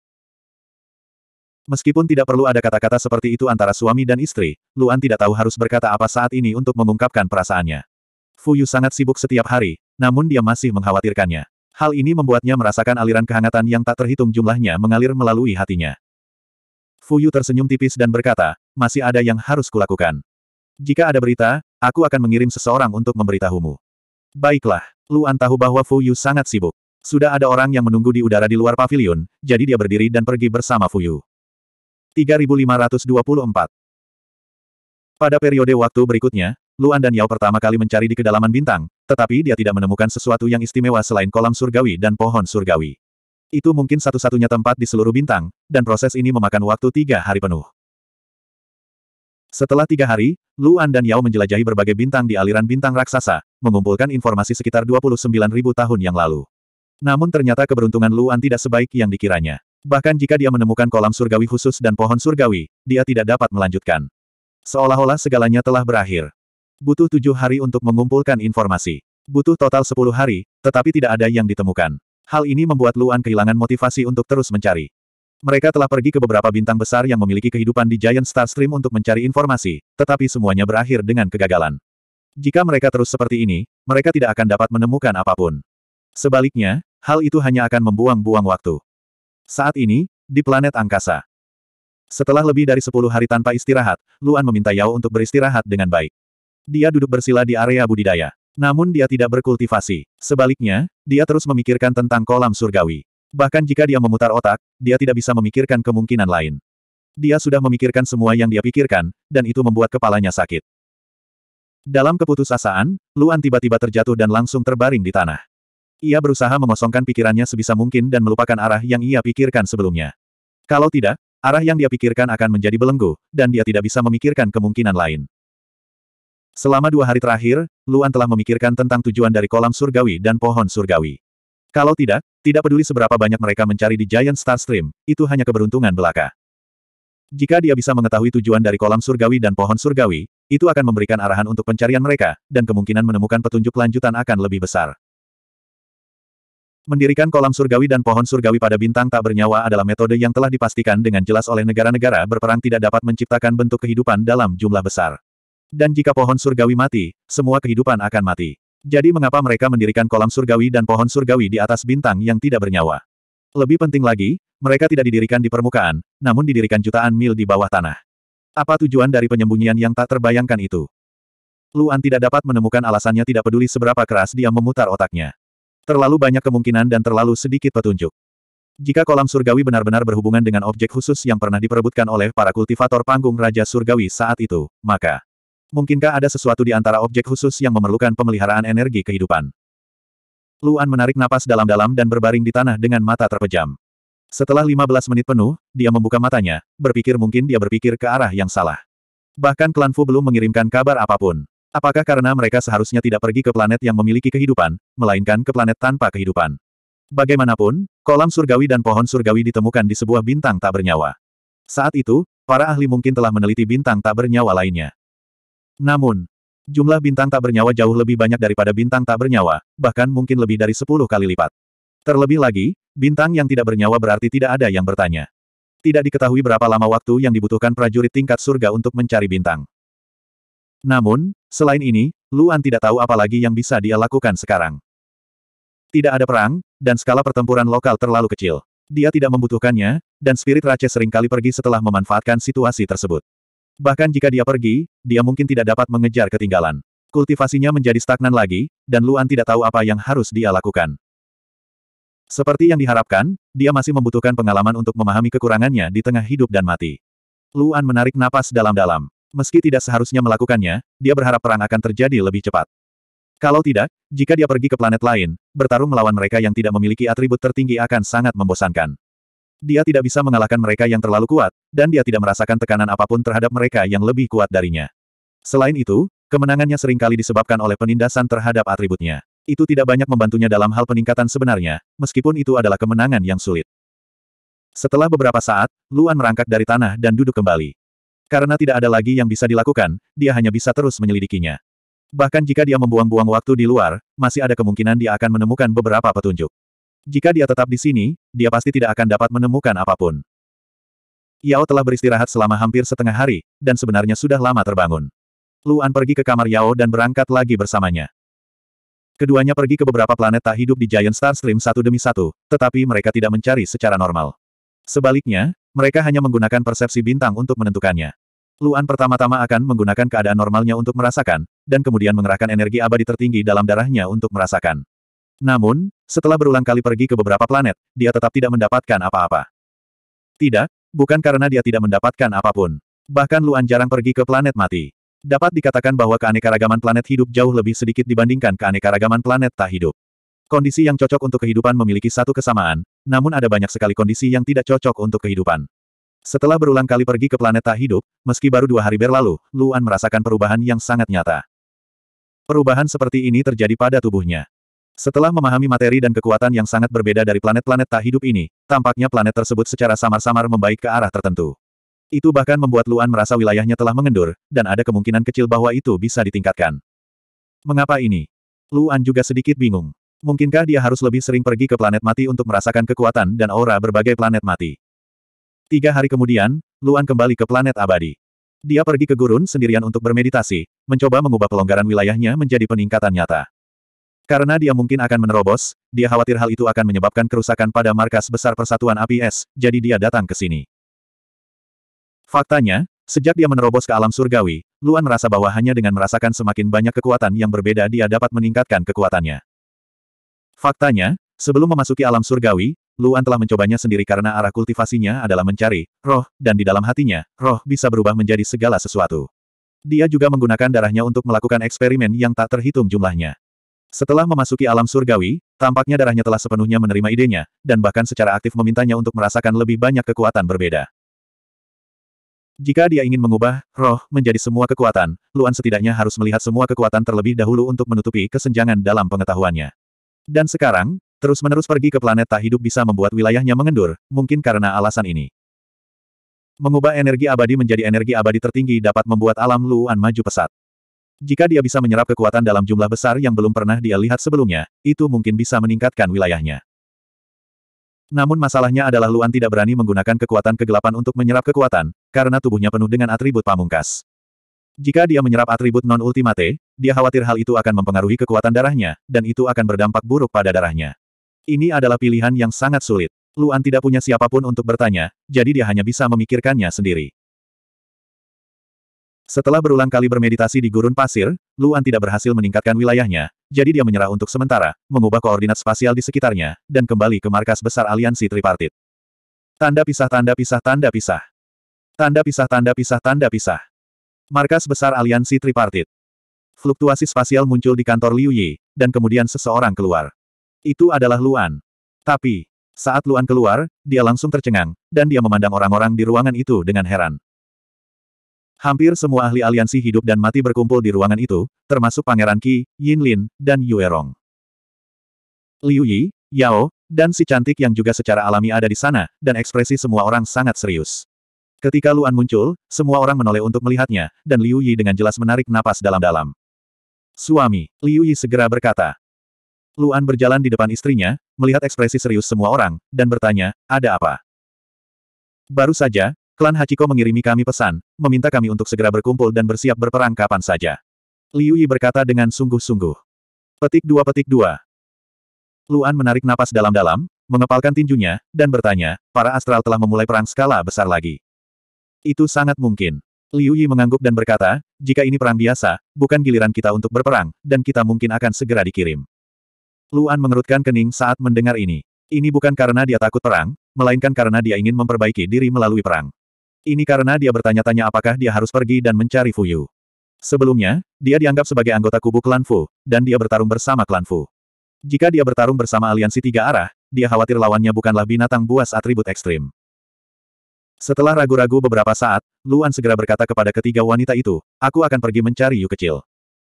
Meskipun tidak perlu ada kata-kata seperti itu antara suami dan istri, Luan tidak tahu harus berkata apa saat ini untuk mengungkapkan perasaannya. Fu Yu sangat sibuk setiap hari, namun dia masih mengkhawatirkannya. Hal ini membuatnya merasakan aliran kehangatan yang tak terhitung jumlahnya mengalir melalui hatinya. Fu Yu tersenyum tipis dan berkata, masih ada yang harus kulakukan. Jika ada berita, aku akan mengirim seseorang untuk memberitahumu. Baiklah, Luan tahu bahwa Fu Yu sangat sibuk. Sudah ada orang yang menunggu di udara di luar pavilion, jadi dia berdiri dan pergi bersama Fu Yu. 3524. Pada periode waktu berikutnya, Luan dan Yao pertama kali mencari di kedalaman bintang, tetapi dia tidak menemukan sesuatu yang istimewa selain kolam surgawi dan pohon surgawi. Itu mungkin satu-satunya tempat di seluruh bintang, dan proses ini memakan waktu tiga hari penuh. Setelah tiga hari, Luan dan Yao menjelajahi berbagai bintang di aliran bintang raksasa, mengumpulkan informasi sekitar 29.000 tahun yang lalu. Namun ternyata keberuntungan Luan tidak sebaik yang dikiranya. Bahkan jika dia menemukan kolam surgawi khusus dan pohon surgawi, dia tidak dapat melanjutkan. Seolah-olah segalanya telah berakhir. Butuh tujuh hari untuk mengumpulkan informasi. Butuh total sepuluh hari, tetapi tidak ada yang ditemukan. Hal ini membuat Luan kehilangan motivasi untuk terus mencari. Mereka telah pergi ke beberapa bintang besar yang memiliki kehidupan di Giant Star Stream untuk mencari informasi, tetapi semuanya berakhir dengan kegagalan. Jika mereka terus seperti ini, mereka tidak akan dapat menemukan apapun. Sebaliknya, hal itu hanya akan membuang-buang waktu. Saat ini, di planet angkasa. Setelah lebih dari 10 hari tanpa istirahat, Luan meminta Yao untuk beristirahat dengan baik. Dia duduk bersila di area budidaya. Namun dia tidak berkultivasi. Sebaliknya, dia terus memikirkan tentang kolam surgawi. Bahkan jika dia memutar otak, dia tidak bisa memikirkan kemungkinan lain. Dia sudah memikirkan semua yang dia pikirkan, dan itu membuat kepalanya sakit. Dalam keputusasaan, Luan tiba-tiba terjatuh dan langsung terbaring di tanah. Ia berusaha mengosongkan pikirannya sebisa mungkin dan melupakan arah yang ia pikirkan sebelumnya. Kalau tidak, arah yang dia pikirkan akan menjadi belenggu, dan dia tidak bisa memikirkan kemungkinan lain. Selama dua hari terakhir, Luan telah memikirkan tentang tujuan dari kolam surgawi dan pohon surgawi. Kalau tidak, tidak peduli seberapa banyak mereka mencari di Giant Star Stream, itu hanya keberuntungan belaka. Jika dia bisa mengetahui tujuan dari kolam surgawi dan pohon surgawi, itu akan memberikan arahan untuk pencarian mereka, dan kemungkinan menemukan petunjuk lanjutan akan lebih besar. Mendirikan kolam surgawi dan pohon surgawi pada bintang tak bernyawa adalah metode yang telah dipastikan dengan jelas oleh negara-negara berperang tidak dapat menciptakan bentuk kehidupan dalam jumlah besar. Dan jika pohon surgawi mati, semua kehidupan akan mati. Jadi mengapa mereka mendirikan kolam surgawi dan pohon surgawi di atas bintang yang tidak bernyawa? Lebih penting lagi, mereka tidak didirikan di permukaan, namun didirikan jutaan mil di bawah tanah. Apa tujuan dari penyembunyian yang tak terbayangkan itu? Luan tidak dapat menemukan alasannya tidak peduli seberapa keras dia memutar otaknya. Terlalu banyak kemungkinan dan terlalu sedikit petunjuk. Jika kolam surgawi benar-benar berhubungan dengan objek khusus yang pernah diperebutkan oleh para kultivator panggung Raja Surgawi saat itu, maka mungkinkah ada sesuatu di antara objek khusus yang memerlukan pemeliharaan energi kehidupan? Luan menarik napas dalam-dalam dan berbaring di tanah dengan mata terpejam. Setelah 15 menit penuh, dia membuka matanya, berpikir mungkin dia berpikir ke arah yang salah. Bahkan klan Fu belum mengirimkan kabar apapun. Apakah karena mereka seharusnya tidak pergi ke planet yang memiliki kehidupan, melainkan ke planet tanpa kehidupan? Bagaimanapun, kolam surgawi dan pohon surgawi ditemukan di sebuah bintang tak bernyawa. Saat itu, para ahli mungkin telah meneliti bintang tak bernyawa lainnya. Namun, jumlah bintang tak bernyawa jauh lebih banyak daripada bintang tak bernyawa, bahkan mungkin lebih dari 10 kali lipat. Terlebih lagi, bintang yang tidak bernyawa berarti tidak ada yang bertanya. Tidak diketahui berapa lama waktu yang dibutuhkan prajurit tingkat surga untuk mencari bintang. Namun, selain ini, Luan tidak tahu apa lagi yang bisa dia lakukan sekarang. Tidak ada perang, dan skala pertempuran lokal terlalu kecil. Dia tidak membutuhkannya, dan spirit Rache seringkali pergi setelah memanfaatkan situasi tersebut. Bahkan jika dia pergi, dia mungkin tidak dapat mengejar ketinggalan. Kultivasinya menjadi stagnan lagi, dan Luan tidak tahu apa yang harus dia lakukan. Seperti yang diharapkan, dia masih membutuhkan pengalaman untuk memahami kekurangannya di tengah hidup dan mati. Luan menarik napas dalam-dalam. Meski tidak seharusnya melakukannya, dia berharap perang akan terjadi lebih cepat. Kalau tidak, jika dia pergi ke planet lain, bertarung melawan mereka yang tidak memiliki atribut tertinggi akan sangat membosankan. Dia tidak bisa mengalahkan mereka yang terlalu kuat, dan dia tidak merasakan tekanan apapun terhadap mereka yang lebih kuat darinya. Selain itu, kemenangannya seringkali disebabkan oleh penindasan terhadap atributnya. Itu tidak banyak membantunya dalam hal peningkatan sebenarnya, meskipun itu adalah kemenangan yang sulit. Setelah beberapa saat, Luan merangkak dari tanah dan duduk kembali. Karena tidak ada lagi yang bisa dilakukan, dia hanya bisa terus menyelidikinya. Bahkan jika dia membuang-buang waktu di luar, masih ada kemungkinan dia akan menemukan beberapa petunjuk. Jika dia tetap di sini, dia pasti tidak akan dapat menemukan apapun. Yao telah beristirahat selama hampir setengah hari, dan sebenarnya sudah lama terbangun. Luan pergi ke kamar Yao dan berangkat lagi bersamanya. Keduanya pergi ke beberapa planet tak hidup di Giant Star Stream satu demi satu, tetapi mereka tidak mencari secara normal. Sebaliknya, mereka hanya menggunakan persepsi bintang untuk menentukannya. Luan pertama-tama akan menggunakan keadaan normalnya untuk merasakan, dan kemudian mengerahkan energi abadi tertinggi dalam darahnya untuk merasakan. Namun, setelah berulang kali pergi ke beberapa planet, dia tetap tidak mendapatkan apa-apa. Tidak, bukan karena dia tidak mendapatkan apapun. Bahkan Luan jarang pergi ke planet mati. Dapat dikatakan bahwa keanekaragaman planet hidup jauh lebih sedikit dibandingkan keanekaragaman planet tak hidup. Kondisi yang cocok untuk kehidupan memiliki satu kesamaan, namun ada banyak sekali kondisi yang tidak cocok untuk kehidupan. Setelah berulang kali pergi ke planet tak hidup, meski baru dua hari berlalu, Luan merasakan perubahan yang sangat nyata. Perubahan seperti ini terjadi pada tubuhnya. Setelah memahami materi dan kekuatan yang sangat berbeda dari planet-planet tak hidup ini, tampaknya planet tersebut secara samar-samar membaik ke arah tertentu. Itu bahkan membuat Luan merasa wilayahnya telah mengendur, dan ada kemungkinan kecil bahwa itu bisa ditingkatkan. Mengapa ini? Luan juga sedikit bingung. Mungkinkah dia harus lebih sering pergi ke planet mati untuk merasakan kekuatan dan aura berbagai planet mati? Tiga hari kemudian, Luan kembali ke planet abadi. Dia pergi ke gurun sendirian untuk bermeditasi, mencoba mengubah pelonggaran wilayahnya menjadi peningkatan nyata. Karena dia mungkin akan menerobos, dia khawatir hal itu akan menyebabkan kerusakan pada markas besar Persatuan APS, jadi dia datang ke sini. Faktanya, sejak dia menerobos ke alam surgawi, Luan merasa bahwa hanya dengan merasakan semakin banyak kekuatan yang berbeda dia dapat meningkatkan kekuatannya. Faktanya, sebelum memasuki alam surgawi, Luan telah mencobanya sendiri karena arah kultivasinya adalah mencari roh, dan di dalam hatinya, roh bisa berubah menjadi segala sesuatu. Dia juga menggunakan darahnya untuk melakukan eksperimen yang tak terhitung jumlahnya. Setelah memasuki alam surgawi, tampaknya darahnya telah sepenuhnya menerima idenya, dan bahkan secara aktif memintanya untuk merasakan lebih banyak kekuatan berbeda. Jika dia ingin mengubah roh menjadi semua kekuatan, Luan setidaknya harus melihat semua kekuatan terlebih dahulu untuk menutupi kesenjangan dalam pengetahuannya. Dan sekarang, Terus-menerus pergi ke planet tak hidup bisa membuat wilayahnya mengendur, mungkin karena alasan ini. Mengubah energi abadi menjadi energi abadi tertinggi dapat membuat alam Luan maju pesat. Jika dia bisa menyerap kekuatan dalam jumlah besar yang belum pernah dia lihat sebelumnya, itu mungkin bisa meningkatkan wilayahnya. Namun masalahnya adalah Luan tidak berani menggunakan kekuatan kegelapan untuk menyerap kekuatan, karena tubuhnya penuh dengan atribut pamungkas. Jika dia menyerap atribut non-ultimate, dia khawatir hal itu akan mempengaruhi kekuatan darahnya, dan itu akan berdampak buruk pada darahnya. Ini adalah pilihan yang sangat sulit. Luan tidak punya siapapun untuk bertanya, jadi dia hanya bisa memikirkannya sendiri. Setelah berulang kali bermeditasi di gurun pasir, Luan tidak berhasil meningkatkan wilayahnya, jadi dia menyerah untuk sementara, mengubah koordinat spasial di sekitarnya, dan kembali ke markas besar aliansi tripartit. Tanda pisah tanda pisah tanda pisah. Tanda pisah tanda pisah tanda pisah. Markas besar aliansi tripartit. Fluktuasi spasial muncul di kantor Liu Yi, dan kemudian seseorang keluar. Itu adalah Luan. Tapi, saat Luan keluar, dia langsung tercengang, dan dia memandang orang-orang di ruangan itu dengan heran. Hampir semua ahli aliansi hidup dan mati berkumpul di ruangan itu, termasuk Pangeran Qi, Yin Lin, dan Yue Rong. Liu Yi, Yao, dan si cantik yang juga secara alami ada di sana, dan ekspresi semua orang sangat serius. Ketika Luan muncul, semua orang menoleh untuk melihatnya, dan Liu Yi dengan jelas menarik napas dalam-dalam. Suami, Liu Yi segera berkata, Luan berjalan di depan istrinya, melihat ekspresi serius semua orang, dan bertanya, ada apa? Baru saja, klan Hachiko mengirimi kami pesan, meminta kami untuk segera berkumpul dan bersiap berperang kapan saja. Liu Yi berkata dengan sungguh-sungguh. Petik dua petik dua. Luan menarik napas dalam-dalam, mengepalkan tinjunya, dan bertanya, para astral telah memulai perang skala besar lagi. Itu sangat mungkin. Liu Yi mengangguk dan berkata, jika ini perang biasa, bukan giliran kita untuk berperang, dan kita mungkin akan segera dikirim. Luan mengerutkan kening saat mendengar ini. Ini bukan karena dia takut perang, melainkan karena dia ingin memperbaiki diri melalui perang. Ini karena dia bertanya-tanya apakah dia harus pergi dan mencari Fuyu. Sebelumnya, dia dianggap sebagai anggota kubu klan Fu, dan dia bertarung bersama klan Fu. Jika dia bertarung bersama aliansi tiga arah, dia khawatir lawannya bukanlah binatang buas atribut ekstrim. Setelah ragu-ragu beberapa saat, Luan segera berkata kepada ketiga wanita itu, aku akan pergi mencari Yu kecil.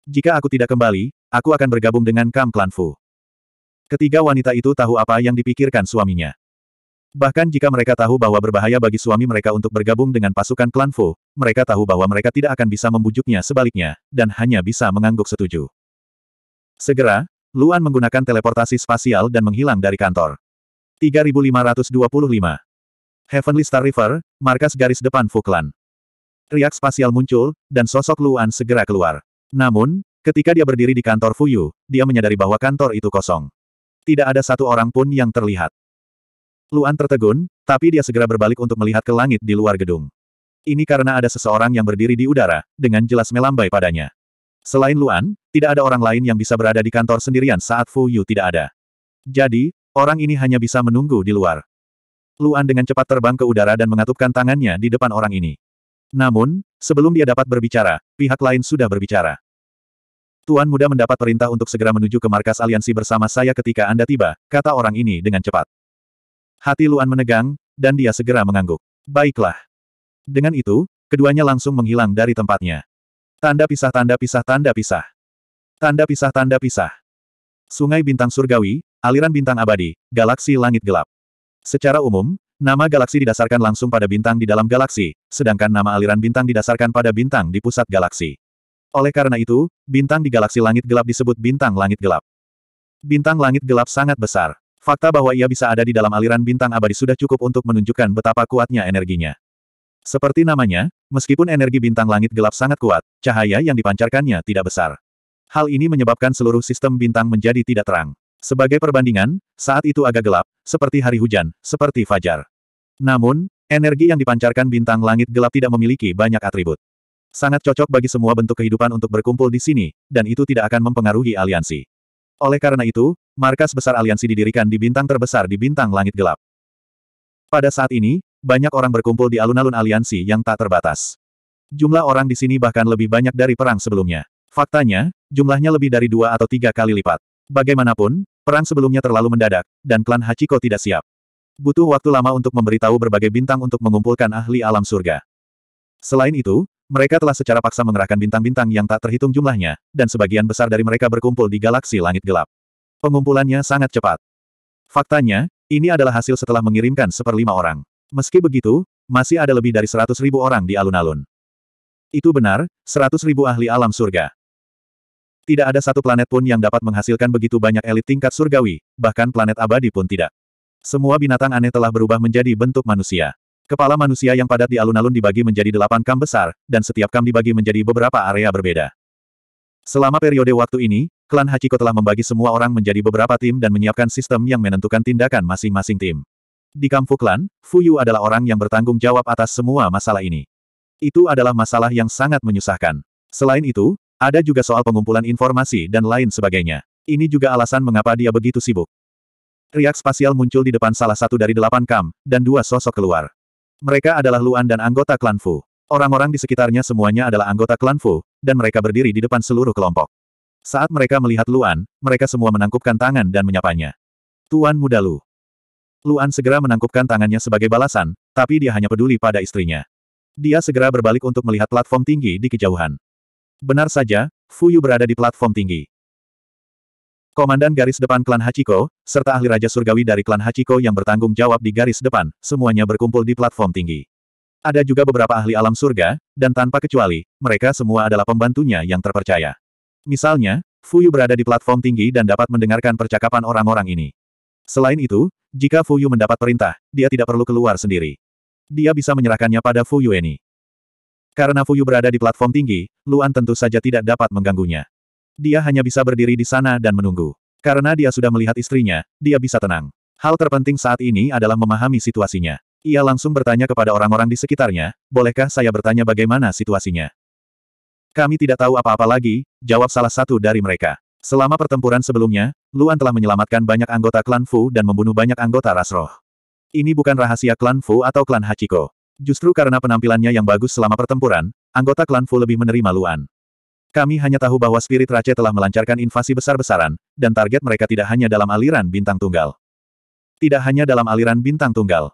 Jika aku tidak kembali, aku akan bergabung dengan Kam Klan Fu. Ketiga wanita itu tahu apa yang dipikirkan suaminya. Bahkan jika mereka tahu bahwa berbahaya bagi suami mereka untuk bergabung dengan pasukan klan Fu, mereka tahu bahwa mereka tidak akan bisa membujuknya sebaliknya, dan hanya bisa mengangguk setuju. Segera, Luan menggunakan teleportasi spasial dan menghilang dari kantor. 3525 Heavenly Star River, markas garis depan Fu Clan. Riak spasial muncul, dan sosok Luan segera keluar. Namun, ketika dia berdiri di kantor Fuyu, dia menyadari bahwa kantor itu kosong. Tidak ada satu orang pun yang terlihat. Luan tertegun, tapi dia segera berbalik untuk melihat ke langit di luar gedung. Ini karena ada seseorang yang berdiri di udara, dengan jelas melambai padanya. Selain Luan, tidak ada orang lain yang bisa berada di kantor sendirian saat Fu Yu tidak ada. Jadi, orang ini hanya bisa menunggu di luar. Luan dengan cepat terbang ke udara dan mengatupkan tangannya di depan orang ini. Namun, sebelum dia dapat berbicara, pihak lain sudah berbicara. Tuan muda mendapat perintah untuk segera menuju ke markas aliansi bersama saya ketika Anda tiba, kata orang ini dengan cepat. Hati Luan menegang, dan dia segera mengangguk. Baiklah. Dengan itu, keduanya langsung menghilang dari tempatnya. Tanda pisah tanda pisah tanda pisah. Tanda pisah tanda pisah. Sungai Bintang Surgawi, aliran bintang abadi, galaksi langit gelap. Secara umum, nama galaksi didasarkan langsung pada bintang di dalam galaksi, sedangkan nama aliran bintang didasarkan pada bintang di pusat galaksi. Oleh karena itu, bintang di galaksi langit gelap disebut bintang langit gelap. Bintang langit gelap sangat besar. Fakta bahwa ia bisa ada di dalam aliran bintang abadi sudah cukup untuk menunjukkan betapa kuatnya energinya. Seperti namanya, meskipun energi bintang langit gelap sangat kuat, cahaya yang dipancarkannya tidak besar. Hal ini menyebabkan seluruh sistem bintang menjadi tidak terang. Sebagai perbandingan, saat itu agak gelap, seperti hari hujan, seperti fajar. Namun, energi yang dipancarkan bintang langit gelap tidak memiliki banyak atribut. Sangat cocok bagi semua bentuk kehidupan untuk berkumpul di sini, dan itu tidak akan mempengaruhi aliansi. Oleh karena itu, markas besar aliansi didirikan di bintang terbesar di bintang langit gelap. Pada saat ini, banyak orang berkumpul di alun-alun aliansi yang tak terbatas. Jumlah orang di sini bahkan lebih banyak dari perang sebelumnya. Faktanya, jumlahnya lebih dari dua atau tiga kali lipat. Bagaimanapun, perang sebelumnya terlalu mendadak, dan klan Hachiko tidak siap. Butuh waktu lama untuk memberitahu berbagai bintang untuk mengumpulkan ahli alam surga. Selain itu, mereka telah secara paksa mengerahkan bintang-bintang yang tak terhitung jumlahnya, dan sebagian besar dari mereka berkumpul di galaksi langit gelap. Pengumpulannya sangat cepat. Faktanya, ini adalah hasil setelah mengirimkan seperlima orang. Meski begitu, masih ada lebih dari seratus ribu orang di alun-alun. Itu benar, seratus ribu ahli alam surga. Tidak ada satu planet pun yang dapat menghasilkan begitu banyak elit tingkat surgawi, bahkan planet abadi pun tidak. Semua binatang aneh telah berubah menjadi bentuk manusia. Kepala manusia yang padat di alun-alun dibagi menjadi delapan kam besar, dan setiap kam dibagi menjadi beberapa area berbeda. Selama periode waktu ini, klan Hachiko telah membagi semua orang menjadi beberapa tim dan menyiapkan sistem yang menentukan tindakan masing-masing tim. Di Kamfu Klan, Fuyu adalah orang yang bertanggung jawab atas semua masalah ini. Itu adalah masalah yang sangat menyusahkan. Selain itu, ada juga soal pengumpulan informasi dan lain sebagainya. Ini juga alasan mengapa dia begitu sibuk. Riak spasial muncul di depan salah satu dari delapan kam, dan dua sosok keluar. Mereka adalah Luan dan anggota klan Fu. Orang-orang di sekitarnya semuanya adalah anggota klan Fu, dan mereka berdiri di depan seluruh kelompok. Saat mereka melihat Luan, mereka semua menangkupkan tangan dan menyapanya. Tuan muda Lu. Luan segera menangkupkan tangannya sebagai balasan, tapi dia hanya peduli pada istrinya. Dia segera berbalik untuk melihat platform tinggi di kejauhan. Benar saja, Fuyu berada di platform tinggi. Komandan garis depan klan Hachiko, serta ahli Raja Surgawi dari klan Hachiko yang bertanggung jawab di garis depan, semuanya berkumpul di platform tinggi. Ada juga beberapa ahli alam surga, dan tanpa kecuali, mereka semua adalah pembantunya yang terpercaya. Misalnya, Fuyu berada di platform tinggi dan dapat mendengarkan percakapan orang-orang ini. Selain itu, jika Fuyu mendapat perintah, dia tidak perlu keluar sendiri. Dia bisa menyerahkannya pada Fuyu Eni. Karena Fuyu berada di platform tinggi, Luan tentu saja tidak dapat mengganggunya. Dia hanya bisa berdiri di sana dan menunggu. Karena dia sudah melihat istrinya, dia bisa tenang. Hal terpenting saat ini adalah memahami situasinya. Ia langsung bertanya kepada orang-orang di sekitarnya, bolehkah saya bertanya bagaimana situasinya? Kami tidak tahu apa-apa lagi, jawab salah satu dari mereka. Selama pertempuran sebelumnya, Luan telah menyelamatkan banyak anggota klan Fu dan membunuh banyak anggota ras roh. Ini bukan rahasia klan Fu atau klan Hachiko. Justru karena penampilannya yang bagus selama pertempuran, anggota klan Fu lebih menerima Luan. Kami hanya tahu bahwa Spirit Race telah melancarkan invasi besar-besaran, dan target mereka tidak hanya dalam aliran bintang tunggal. Tidak hanya dalam aliran bintang tunggal.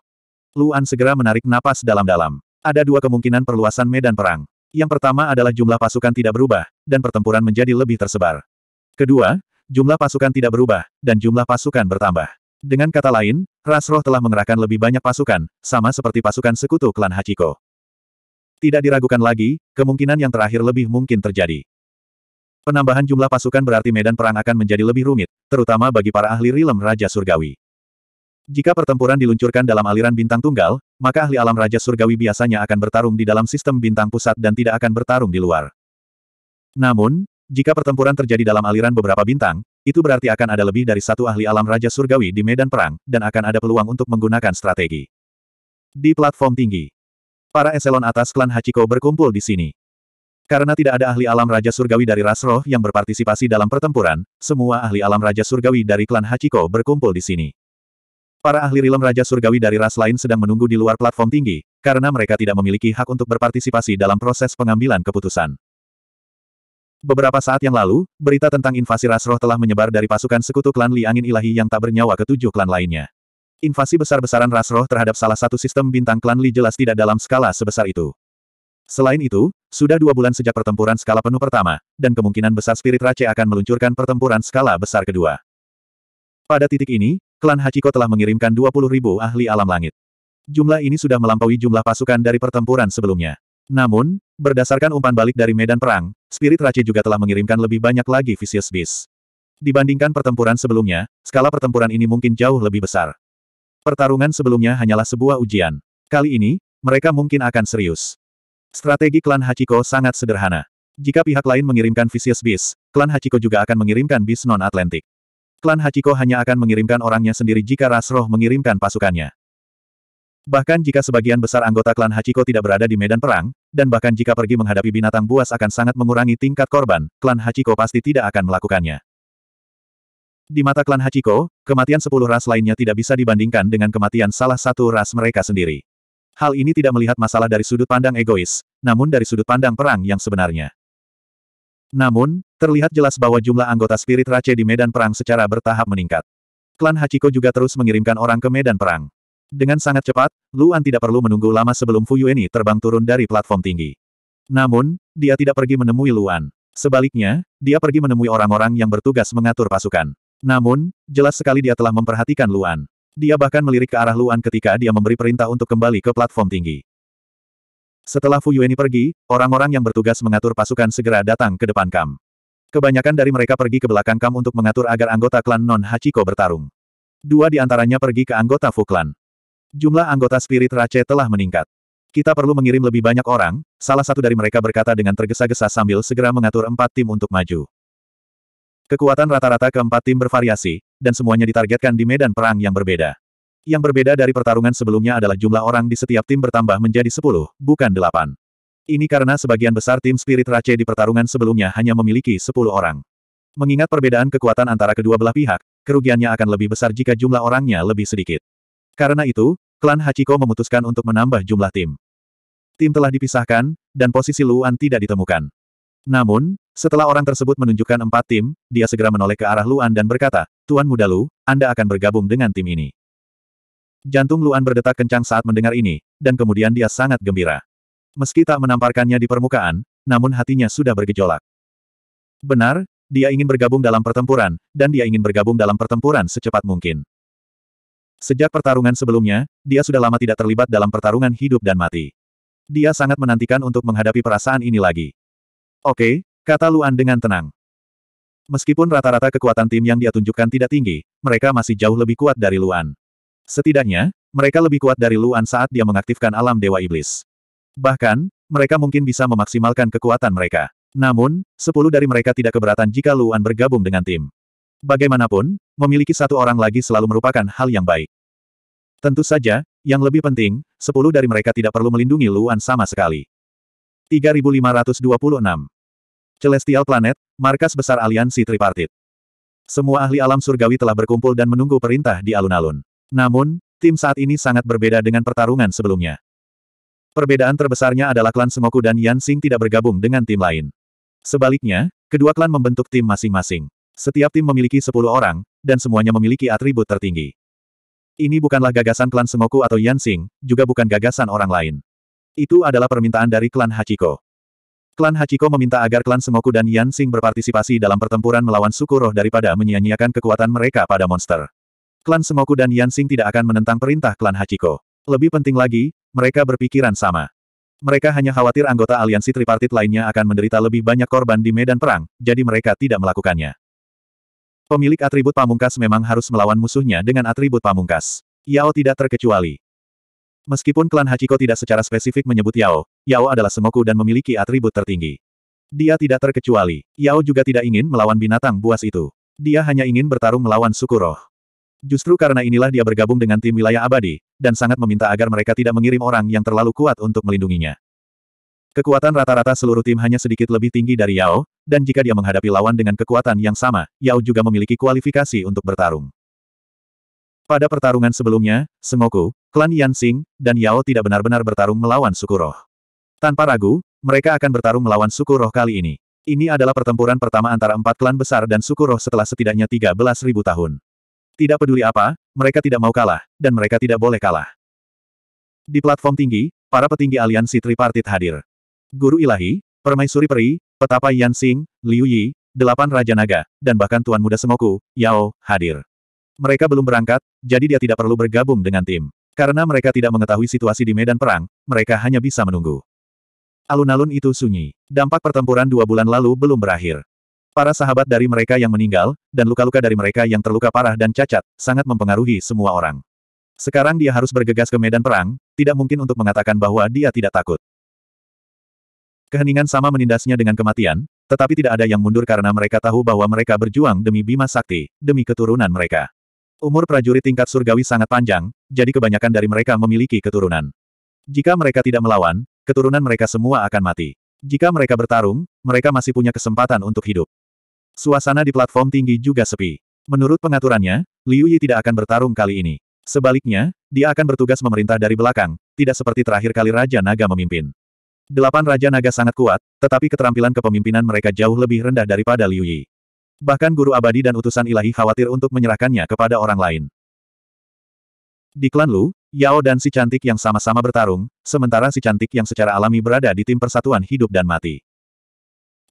Luan segera menarik napas dalam-dalam. Ada dua kemungkinan perluasan medan perang. Yang pertama adalah jumlah pasukan tidak berubah, dan pertempuran menjadi lebih tersebar. Kedua, jumlah pasukan tidak berubah, dan jumlah pasukan bertambah. Dengan kata lain, Rasroh telah mengerahkan lebih banyak pasukan, sama seperti pasukan sekutu klan Hachiko. Tidak diragukan lagi, kemungkinan yang terakhir lebih mungkin terjadi. Penambahan jumlah pasukan berarti medan perang akan menjadi lebih rumit, terutama bagi para ahli rilem Raja Surgawi. Jika pertempuran diluncurkan dalam aliran bintang tunggal, maka ahli alam Raja Surgawi biasanya akan bertarung di dalam sistem bintang pusat dan tidak akan bertarung di luar. Namun, jika pertempuran terjadi dalam aliran beberapa bintang, itu berarti akan ada lebih dari satu ahli alam Raja Surgawi di medan perang, dan akan ada peluang untuk menggunakan strategi. Di platform tinggi, Para eselon atas klan Hachiko berkumpul di sini. Karena tidak ada ahli alam Raja Surgawi dari ras roh yang berpartisipasi dalam pertempuran, semua ahli alam Raja Surgawi dari klan Hachiko berkumpul di sini. Para ahli rilem Raja Surgawi dari ras lain sedang menunggu di luar platform tinggi, karena mereka tidak memiliki hak untuk berpartisipasi dalam proses pengambilan keputusan. Beberapa saat yang lalu, berita tentang invasi ras roh telah menyebar dari pasukan sekutu klan Liangin Ilahi yang tak bernyawa ke tujuh klan lainnya. Invasi besar-besaran ras roh terhadap salah satu sistem bintang klan Li jelas tidak dalam skala sebesar itu. Selain itu, sudah dua bulan sejak pertempuran skala penuh pertama, dan kemungkinan besar Spirit Race akan meluncurkan pertempuran skala besar kedua. Pada titik ini, klan Hachiko telah mengirimkan 20 ribu ahli alam langit. Jumlah ini sudah melampaui jumlah pasukan dari pertempuran sebelumnya. Namun, berdasarkan umpan balik dari medan perang, Spirit Race juga telah mengirimkan lebih banyak lagi Vicious Beast. Dibandingkan pertempuran sebelumnya, skala pertempuran ini mungkin jauh lebih besar. Pertarungan sebelumnya hanyalah sebuah ujian. Kali ini, mereka mungkin akan serius. Strategi klan Hachiko sangat sederhana. Jika pihak lain mengirimkan Vicious Beast, klan Hachiko juga akan mengirimkan Beast Non-Atlantic. Klan Hachiko hanya akan mengirimkan orangnya sendiri jika Rasroh mengirimkan pasukannya. Bahkan jika sebagian besar anggota klan Hachiko tidak berada di medan perang, dan bahkan jika pergi menghadapi binatang buas akan sangat mengurangi tingkat korban, klan Hachiko pasti tidak akan melakukannya. Di mata klan Hachiko, kematian sepuluh ras lainnya tidak bisa dibandingkan dengan kematian salah satu ras mereka sendiri. Hal ini tidak melihat masalah dari sudut pandang egois, namun dari sudut pandang perang yang sebenarnya. Namun, terlihat jelas bahwa jumlah anggota spirit race di medan perang secara bertahap meningkat. Klan Hachiko juga terus mengirimkan orang ke medan perang. Dengan sangat cepat, Luan tidak perlu menunggu lama sebelum Fu Fuyueni terbang turun dari platform tinggi. Namun, dia tidak pergi menemui Luan. Sebaliknya, dia pergi menemui orang-orang yang bertugas mengatur pasukan. Namun, jelas sekali dia telah memperhatikan Luan. Dia bahkan melirik ke arah Luan ketika dia memberi perintah untuk kembali ke platform tinggi. Setelah Fu Yueni pergi, orang-orang yang bertugas mengatur pasukan segera datang ke depan Kam. Kebanyakan dari mereka pergi ke belakang Kam untuk mengatur agar anggota klan non Hachiko bertarung. Dua di antaranya pergi ke anggota Fu klan. Jumlah anggota spirit Rache telah meningkat. Kita perlu mengirim lebih banyak orang, salah satu dari mereka berkata dengan tergesa-gesa sambil segera mengatur empat tim untuk maju. Kekuatan rata-rata keempat tim bervariasi, dan semuanya ditargetkan di medan perang yang berbeda. Yang berbeda dari pertarungan sebelumnya adalah jumlah orang di setiap tim bertambah menjadi 10, bukan 8. Ini karena sebagian besar tim Spirit Race di pertarungan sebelumnya hanya memiliki 10 orang. Mengingat perbedaan kekuatan antara kedua belah pihak, kerugiannya akan lebih besar jika jumlah orangnya lebih sedikit. Karena itu, klan Hachiko memutuskan untuk menambah jumlah tim. Tim telah dipisahkan, dan posisi Luan tidak ditemukan. Namun, setelah orang tersebut menunjukkan empat tim, dia segera menoleh ke arah Luan dan berkata, Tuan muda Lu, Anda akan bergabung dengan tim ini. Jantung Luan berdetak kencang saat mendengar ini, dan kemudian dia sangat gembira. Meski tak menamparkannya di permukaan, namun hatinya sudah bergejolak. Benar, dia ingin bergabung dalam pertempuran, dan dia ingin bergabung dalam pertempuran secepat mungkin. Sejak pertarungan sebelumnya, dia sudah lama tidak terlibat dalam pertarungan hidup dan mati. Dia sangat menantikan untuk menghadapi perasaan ini lagi. Oke, kata Luan dengan tenang. Meskipun rata-rata kekuatan tim yang dia tunjukkan tidak tinggi, mereka masih jauh lebih kuat dari Luan. Setidaknya, mereka lebih kuat dari Luan saat dia mengaktifkan alam Dewa Iblis. Bahkan, mereka mungkin bisa memaksimalkan kekuatan mereka. Namun, sepuluh dari mereka tidak keberatan jika Luan bergabung dengan tim. Bagaimanapun, memiliki satu orang lagi selalu merupakan hal yang baik. Tentu saja, yang lebih penting, sepuluh dari mereka tidak perlu melindungi Luan sama sekali. 3526 Celestial Planet, markas besar aliansi tripartit. Semua ahli alam surgawi telah berkumpul dan menunggu perintah di alun-alun. Namun, tim saat ini sangat berbeda dengan pertarungan sebelumnya. Perbedaan terbesarnya adalah klan Semoku dan Yansing tidak bergabung dengan tim lain. Sebaliknya, kedua klan membentuk tim masing-masing. Setiap tim memiliki 10 orang, dan semuanya memiliki atribut tertinggi. Ini bukanlah gagasan klan Semoku atau Yansing, juga bukan gagasan orang lain. Itu adalah permintaan dari klan Hachiko. Klan Hachiko meminta agar klan Semoku dan Yansing berpartisipasi dalam pertempuran melawan suku roh daripada menyia-nyiakan kekuatan mereka pada monster. Klan Semoku dan Yansing tidak akan menentang perintah klan Hachiko. Lebih penting lagi, mereka berpikiran sama. Mereka hanya khawatir anggota aliansi tripartit lainnya akan menderita lebih banyak korban di medan perang, jadi mereka tidak melakukannya. Pemilik atribut pamungkas memang harus melawan musuhnya dengan atribut pamungkas. Yao tidak terkecuali. Meskipun klan Hachiko tidak secara spesifik menyebut Yao, Yao adalah semoku dan memiliki atribut tertinggi. Dia tidak terkecuali. Yao juga tidak ingin melawan binatang buas itu. Dia hanya ingin bertarung melawan suku roh. Justru karena inilah dia bergabung dengan tim wilayah abadi, dan sangat meminta agar mereka tidak mengirim orang yang terlalu kuat untuk melindunginya. Kekuatan rata-rata seluruh tim hanya sedikit lebih tinggi dari Yao, dan jika dia menghadapi lawan dengan kekuatan yang sama, Yao juga memiliki kualifikasi untuk bertarung. Pada pertarungan sebelumnya, Sengoku, klan Yan Xing, dan Yao tidak benar-benar bertarung melawan suku roh. Tanpa ragu, mereka akan bertarung melawan suku roh kali ini. Ini adalah pertempuran pertama antara empat klan besar dan suku roh setelah setidaknya 13.000 tahun. Tidak peduli apa, mereka tidak mau kalah, dan mereka tidak boleh kalah. Di platform tinggi, para petinggi aliansi tripartit hadir. Guru Ilahi, Permaisuri Peri, Petapa Yan Xing, Liu Yi, Delapan Raja Naga, dan bahkan Tuan Muda Semoku, Yao, hadir. Mereka belum berangkat, jadi dia tidak perlu bergabung dengan tim. Karena mereka tidak mengetahui situasi di medan perang, mereka hanya bisa menunggu. Alun-alun itu sunyi. Dampak pertempuran dua bulan lalu belum berakhir. Para sahabat dari mereka yang meninggal, dan luka-luka dari mereka yang terluka parah dan cacat, sangat mempengaruhi semua orang. Sekarang dia harus bergegas ke medan perang, tidak mungkin untuk mengatakan bahwa dia tidak takut. Keheningan sama menindasnya dengan kematian, tetapi tidak ada yang mundur karena mereka tahu bahwa mereka berjuang demi Bima Sakti, demi keturunan mereka. Umur prajurit tingkat surgawi sangat panjang, jadi kebanyakan dari mereka memiliki keturunan. Jika mereka tidak melawan, keturunan mereka semua akan mati. Jika mereka bertarung, mereka masih punya kesempatan untuk hidup. Suasana di platform tinggi juga sepi. Menurut pengaturannya, Liu Yi tidak akan bertarung kali ini. Sebaliknya, dia akan bertugas memerintah dari belakang, tidak seperti terakhir kali Raja Naga memimpin. Delapan Raja Naga sangat kuat, tetapi keterampilan kepemimpinan mereka jauh lebih rendah daripada Liu Yi. Bahkan guru abadi dan utusan ilahi khawatir untuk menyerahkannya kepada orang lain. Di klan Lu, Yao dan si cantik yang sama-sama bertarung, sementara si cantik yang secara alami berada di tim persatuan hidup dan mati.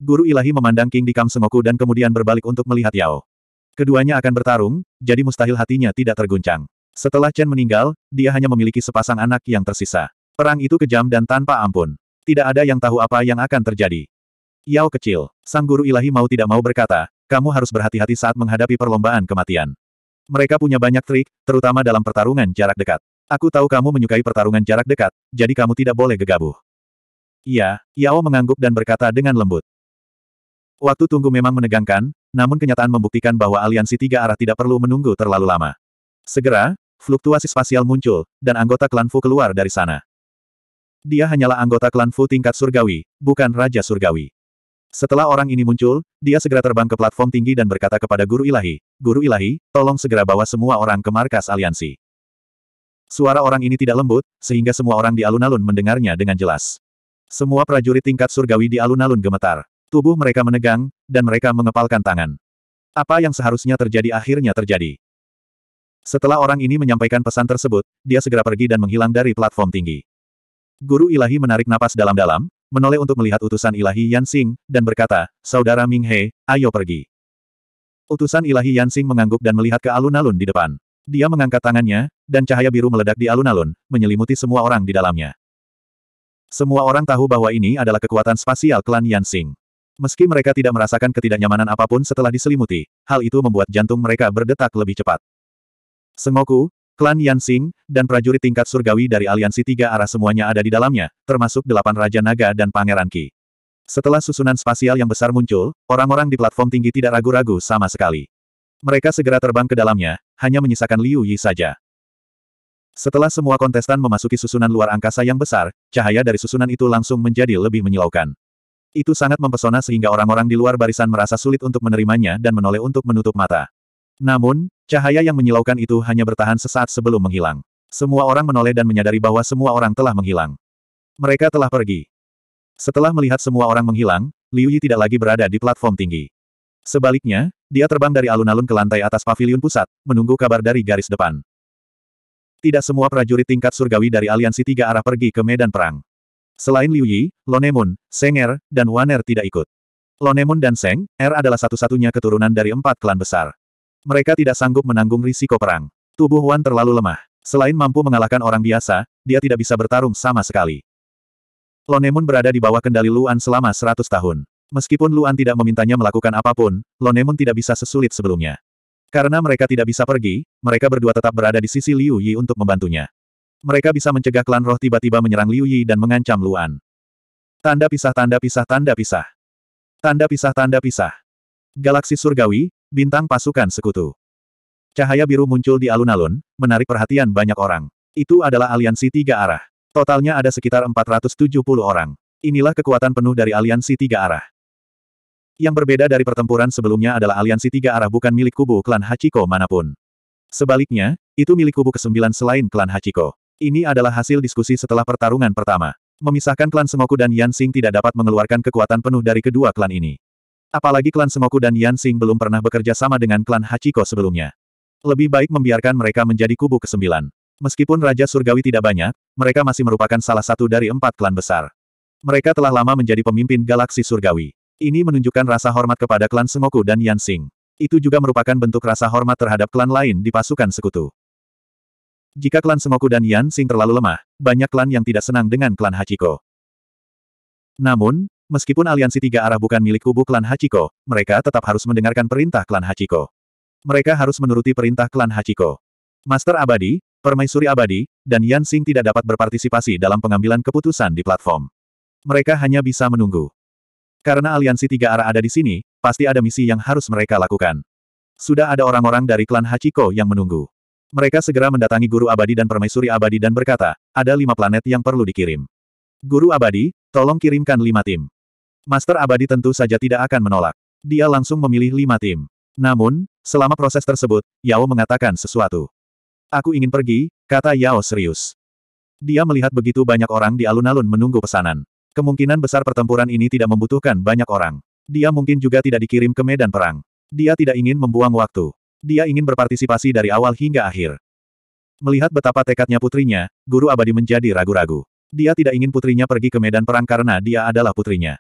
Guru ilahi memandang King di kam Sengoku dan kemudian berbalik untuk melihat Yao. Keduanya akan bertarung, jadi mustahil hatinya tidak terguncang. Setelah Chen meninggal, dia hanya memiliki sepasang anak yang tersisa. Perang itu kejam dan tanpa ampun. Tidak ada yang tahu apa yang akan terjadi. Yao kecil, sang guru ilahi mau tidak mau berkata, kamu harus berhati-hati saat menghadapi perlombaan kematian. Mereka punya banyak trik, terutama dalam pertarungan jarak dekat. Aku tahu kamu menyukai pertarungan jarak dekat, jadi kamu tidak boleh gegabah. Iya, Yao mengangguk dan berkata dengan lembut. Waktu tunggu memang menegangkan, namun kenyataan membuktikan bahwa aliansi tiga arah tidak perlu menunggu terlalu lama. Segera, fluktuasi spasial muncul, dan anggota klan Fu keluar dari sana. Dia hanyalah anggota klan Fu tingkat surgawi, bukan Raja Surgawi. Setelah orang ini muncul, dia segera terbang ke platform tinggi dan berkata kepada Guru Ilahi, Guru Ilahi, tolong segera bawa semua orang ke markas aliansi. Suara orang ini tidak lembut, sehingga semua orang di alun-alun mendengarnya dengan jelas. Semua prajurit tingkat surgawi di alun-alun gemetar. Tubuh mereka menegang, dan mereka mengepalkan tangan. Apa yang seharusnya terjadi akhirnya terjadi. Setelah orang ini menyampaikan pesan tersebut, dia segera pergi dan menghilang dari platform tinggi. Guru ilahi menarik napas dalam-dalam, menoleh untuk melihat utusan ilahi Yan Xing, dan berkata, Saudara Ming He, ayo pergi. Utusan ilahi Yan Xing mengangguk dan melihat ke alun-alun di depan. Dia mengangkat tangannya, dan cahaya biru meledak di alun-alun, menyelimuti semua orang di dalamnya. Semua orang tahu bahwa ini adalah kekuatan spasial klan Yan Xing. Meski mereka tidak merasakan ketidaknyamanan apapun setelah diselimuti, hal itu membuat jantung mereka berdetak lebih cepat. Sengoku, Klan Yansing, dan prajurit tingkat surgawi dari aliansi tiga arah semuanya ada di dalamnya, termasuk delapan Raja Naga dan Pangeran Ki. Setelah susunan spasial yang besar muncul, orang-orang di platform tinggi tidak ragu-ragu sama sekali. Mereka segera terbang ke dalamnya, hanya menyisakan Liu Yi saja. Setelah semua kontestan memasuki susunan luar angkasa yang besar, cahaya dari susunan itu langsung menjadi lebih menyilaukan. Itu sangat mempesona sehingga orang-orang di luar barisan merasa sulit untuk menerimanya dan menoleh untuk menutup mata. Namun, Cahaya yang menyilaukan itu hanya bertahan sesaat sebelum menghilang. Semua orang menoleh dan menyadari bahwa semua orang telah menghilang. Mereka telah pergi. Setelah melihat semua orang menghilang, Liu Yi tidak lagi berada di platform tinggi. Sebaliknya, dia terbang dari alun-alun ke lantai atas pavilion pusat, menunggu kabar dari garis depan. Tidak semua prajurit tingkat surgawi dari aliansi tiga arah pergi ke medan perang. Selain Liu Yi, Lonemun, Senger, dan Waner tidak ikut. Lonemun dan Seng, Er adalah satu-satunya keturunan dari empat klan besar. Mereka tidak sanggup menanggung risiko perang. Tubuh Wan terlalu lemah. Selain mampu mengalahkan orang biasa, dia tidak bisa bertarung sama sekali. Lonemun berada di bawah kendali Luan selama 100 tahun. Meskipun Luan tidak memintanya melakukan apapun, Lonemun tidak bisa sesulit sebelumnya. Karena mereka tidak bisa pergi, mereka berdua tetap berada di sisi Liu Yi untuk membantunya. Mereka bisa mencegah klan roh tiba-tiba menyerang Liu Yi dan mengancam Luan. Tanda pisah tanda pisah tanda pisah. Tanda pisah tanda pisah. Galaksi surgawi, Bintang pasukan sekutu. Cahaya biru muncul di alun-alun, menarik perhatian banyak orang. Itu adalah aliansi tiga arah. Totalnya ada sekitar 470 orang. Inilah kekuatan penuh dari aliansi tiga arah. Yang berbeda dari pertempuran sebelumnya adalah aliansi tiga arah bukan milik kubu klan Hachiko manapun. Sebaliknya, itu milik kubu kesembilan selain klan Hachiko. Ini adalah hasil diskusi setelah pertarungan pertama. Memisahkan klan Sengoku dan Yansing tidak dapat mengeluarkan kekuatan penuh dari kedua klan ini. Apalagi klan Semoku dan Yan Xing belum pernah bekerja sama dengan klan Hachiko sebelumnya. Lebih baik membiarkan mereka menjadi kubu kesembilan. Meskipun Raja Surgawi tidak banyak, mereka masih merupakan salah satu dari empat klan besar. Mereka telah lama menjadi pemimpin galaksi surgawi. Ini menunjukkan rasa hormat kepada klan Semoku dan Yan Xing. Itu juga merupakan bentuk rasa hormat terhadap klan lain di pasukan sekutu. Jika klan Semoku dan Yan Xing terlalu lemah, banyak klan yang tidak senang dengan klan Hachiko. Namun, Meskipun aliansi tiga arah bukan milik kubu klan Hachiko, mereka tetap harus mendengarkan perintah klan Hachiko. Mereka harus menuruti perintah klan Hachiko. Master Abadi, Permaisuri Abadi, dan Yan Xing tidak dapat berpartisipasi dalam pengambilan keputusan di platform. Mereka hanya bisa menunggu. Karena aliansi tiga arah ada di sini, pasti ada misi yang harus mereka lakukan. Sudah ada orang-orang dari klan Hachiko yang menunggu. Mereka segera mendatangi Guru Abadi dan Permaisuri Abadi dan berkata, ada lima planet yang perlu dikirim. Guru Abadi, tolong kirimkan lima tim. Master Abadi tentu saja tidak akan menolak. Dia langsung memilih lima tim. Namun, selama proses tersebut, Yao mengatakan sesuatu. Aku ingin pergi, kata Yao serius. Dia melihat begitu banyak orang di alun-alun menunggu pesanan. Kemungkinan besar pertempuran ini tidak membutuhkan banyak orang. Dia mungkin juga tidak dikirim ke medan perang. Dia tidak ingin membuang waktu. Dia ingin berpartisipasi dari awal hingga akhir. Melihat betapa tekadnya putrinya, Guru Abadi menjadi ragu-ragu. Dia tidak ingin putrinya pergi ke medan perang karena dia adalah putrinya.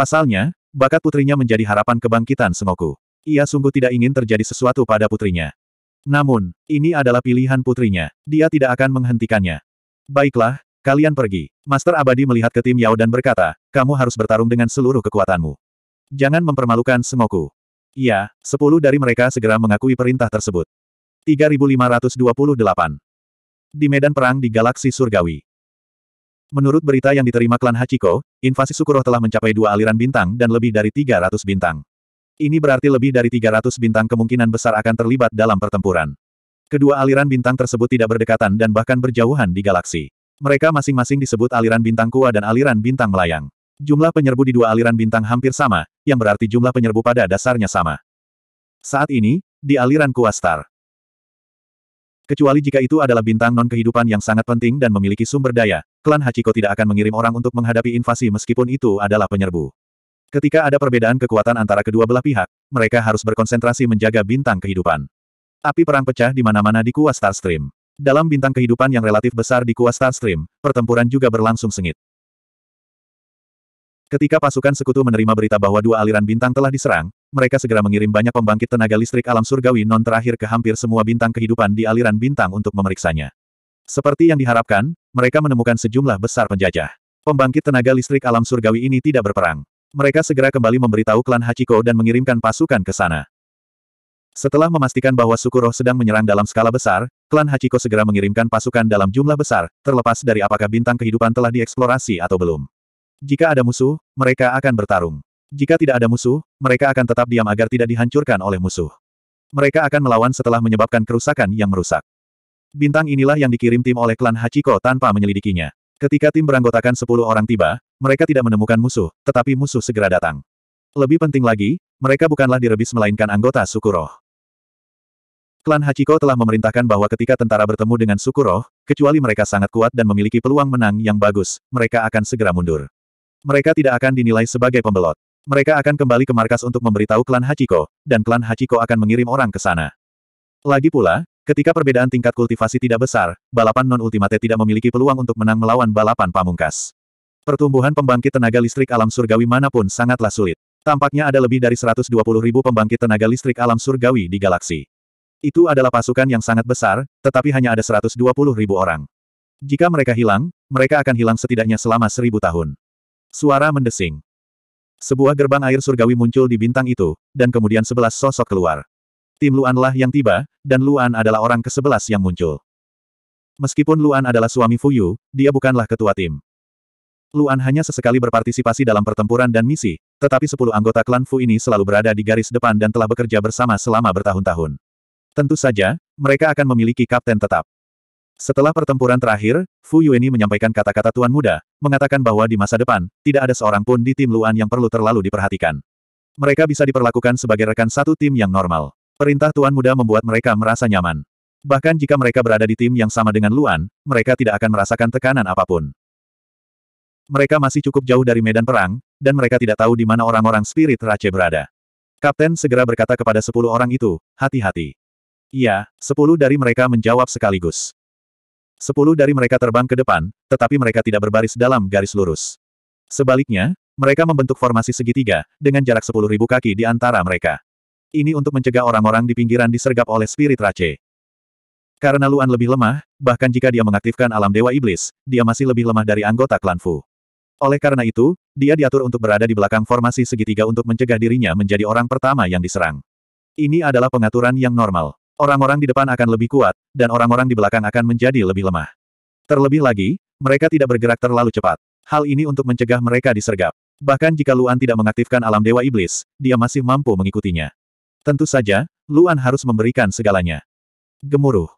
Pasalnya, bakat putrinya menjadi harapan kebangkitan Sengoku. Ia sungguh tidak ingin terjadi sesuatu pada putrinya. Namun, ini adalah pilihan putrinya. Dia tidak akan menghentikannya. Baiklah, kalian pergi. Master Abadi melihat ke tim Yao dan berkata, kamu harus bertarung dengan seluruh kekuatanmu. Jangan mempermalukan Sengoku. Ya, sepuluh dari mereka segera mengakui perintah tersebut. 3528 Di medan perang di galaksi surgawi. Menurut berita yang diterima klan Hachiko, invasi Sukuro telah mencapai dua aliran bintang dan lebih dari 300 bintang. Ini berarti lebih dari 300 bintang kemungkinan besar akan terlibat dalam pertempuran. Kedua aliran bintang tersebut tidak berdekatan dan bahkan berjauhan di galaksi. Mereka masing-masing disebut aliran bintang kuat dan aliran bintang melayang. Jumlah penyerbu di dua aliran bintang hampir sama, yang berarti jumlah penyerbu pada dasarnya sama. Saat ini, di aliran Kuastar, Star. Kecuali jika itu adalah bintang non-kehidupan yang sangat penting dan memiliki sumber daya, klan Hachiko tidak akan mengirim orang untuk menghadapi invasi meskipun itu adalah penyerbu. Ketika ada perbedaan kekuatan antara kedua belah pihak, mereka harus berkonsentrasi menjaga bintang kehidupan. Api perang pecah di mana-mana di Star Stream. Dalam bintang kehidupan yang relatif besar di Star Stream, pertempuran juga berlangsung sengit. Ketika pasukan sekutu menerima berita bahwa dua aliran bintang telah diserang, mereka segera mengirim banyak pembangkit tenaga listrik alam surgawi non terakhir ke hampir semua bintang kehidupan di aliran bintang untuk memeriksanya. Seperti yang diharapkan, mereka menemukan sejumlah besar penjajah. Pembangkit tenaga listrik alam surgawi ini tidak berperang. Mereka segera kembali memberitahu klan Hachiko dan mengirimkan pasukan ke sana. Setelah memastikan bahwa Sukuro sedang menyerang dalam skala besar, klan Hachiko segera mengirimkan pasukan dalam jumlah besar, terlepas dari apakah bintang kehidupan telah dieksplorasi atau belum. Jika ada musuh, mereka akan bertarung. Jika tidak ada musuh, mereka akan tetap diam agar tidak dihancurkan oleh musuh. Mereka akan melawan setelah menyebabkan kerusakan yang merusak. Bintang inilah yang dikirim tim oleh klan Hachiko tanpa menyelidikinya. Ketika tim beranggotakan 10 orang tiba, mereka tidak menemukan musuh, tetapi musuh segera datang. Lebih penting lagi, mereka bukanlah direbis melainkan anggota Sukuroh. Klan Hachiko telah memerintahkan bahwa ketika tentara bertemu dengan Sukuroh, kecuali mereka sangat kuat dan memiliki peluang menang yang bagus, mereka akan segera mundur. Mereka tidak akan dinilai sebagai pembelot. Mereka akan kembali ke markas untuk memberitahu klan Hachiko, dan klan Hachiko akan mengirim orang ke sana. Lagi pula, Ketika perbedaan tingkat kultivasi tidak besar, balapan non-ultimate tidak memiliki peluang untuk menang melawan balapan pamungkas. Pertumbuhan pembangkit tenaga listrik alam surgawi manapun sangatlah sulit. Tampaknya ada lebih dari 120 ribu pembangkit tenaga listrik alam surgawi di galaksi. Itu adalah pasukan yang sangat besar, tetapi hanya ada 120 ribu orang. Jika mereka hilang, mereka akan hilang setidaknya selama seribu tahun. Suara mendesing. Sebuah gerbang air surgawi muncul di bintang itu, dan kemudian sebelas sosok keluar tim Luanlah yang tiba, dan Luan adalah orang ke-11 yang muncul. Meskipun Luan adalah suami Fuyu, dia bukanlah ketua tim. Luan hanya sesekali berpartisipasi dalam pertempuran dan misi, tetapi 10 anggota klan Fu ini selalu berada di garis depan dan telah bekerja bersama selama bertahun-tahun. Tentu saja, mereka akan memiliki kapten tetap. Setelah pertempuran terakhir, Fu Yueni menyampaikan kata-kata Tuan Muda, mengatakan bahwa di masa depan, tidak ada seorang pun di tim Luan yang perlu terlalu diperhatikan. Mereka bisa diperlakukan sebagai rekan satu tim yang normal. Perintah Tuan Muda membuat mereka merasa nyaman. Bahkan jika mereka berada di tim yang sama dengan Luan, mereka tidak akan merasakan tekanan apapun. Mereka masih cukup jauh dari medan perang, dan mereka tidak tahu di mana orang-orang spirit Rache berada. Kapten segera berkata kepada sepuluh orang itu, hati-hati. Iya, sepuluh dari mereka menjawab sekaligus. Sepuluh dari mereka terbang ke depan, tetapi mereka tidak berbaris dalam garis lurus. Sebaliknya, mereka membentuk formasi segitiga, dengan jarak sepuluh ribu kaki di antara mereka. Ini untuk mencegah orang-orang di pinggiran disergap oleh spirit race. Karena Luan lebih lemah, bahkan jika dia mengaktifkan alam dewa iblis, dia masih lebih lemah dari anggota klan Fu. Oleh karena itu, dia diatur untuk berada di belakang formasi segitiga untuk mencegah dirinya menjadi orang pertama yang diserang. Ini adalah pengaturan yang normal. Orang-orang di depan akan lebih kuat, dan orang-orang di belakang akan menjadi lebih lemah. Terlebih lagi, mereka tidak bergerak terlalu cepat. Hal ini untuk mencegah mereka disergap. Bahkan jika Luan tidak mengaktifkan alam dewa iblis, dia masih mampu mengikutinya. Tentu saja, Luan harus memberikan segalanya. Gemuruh.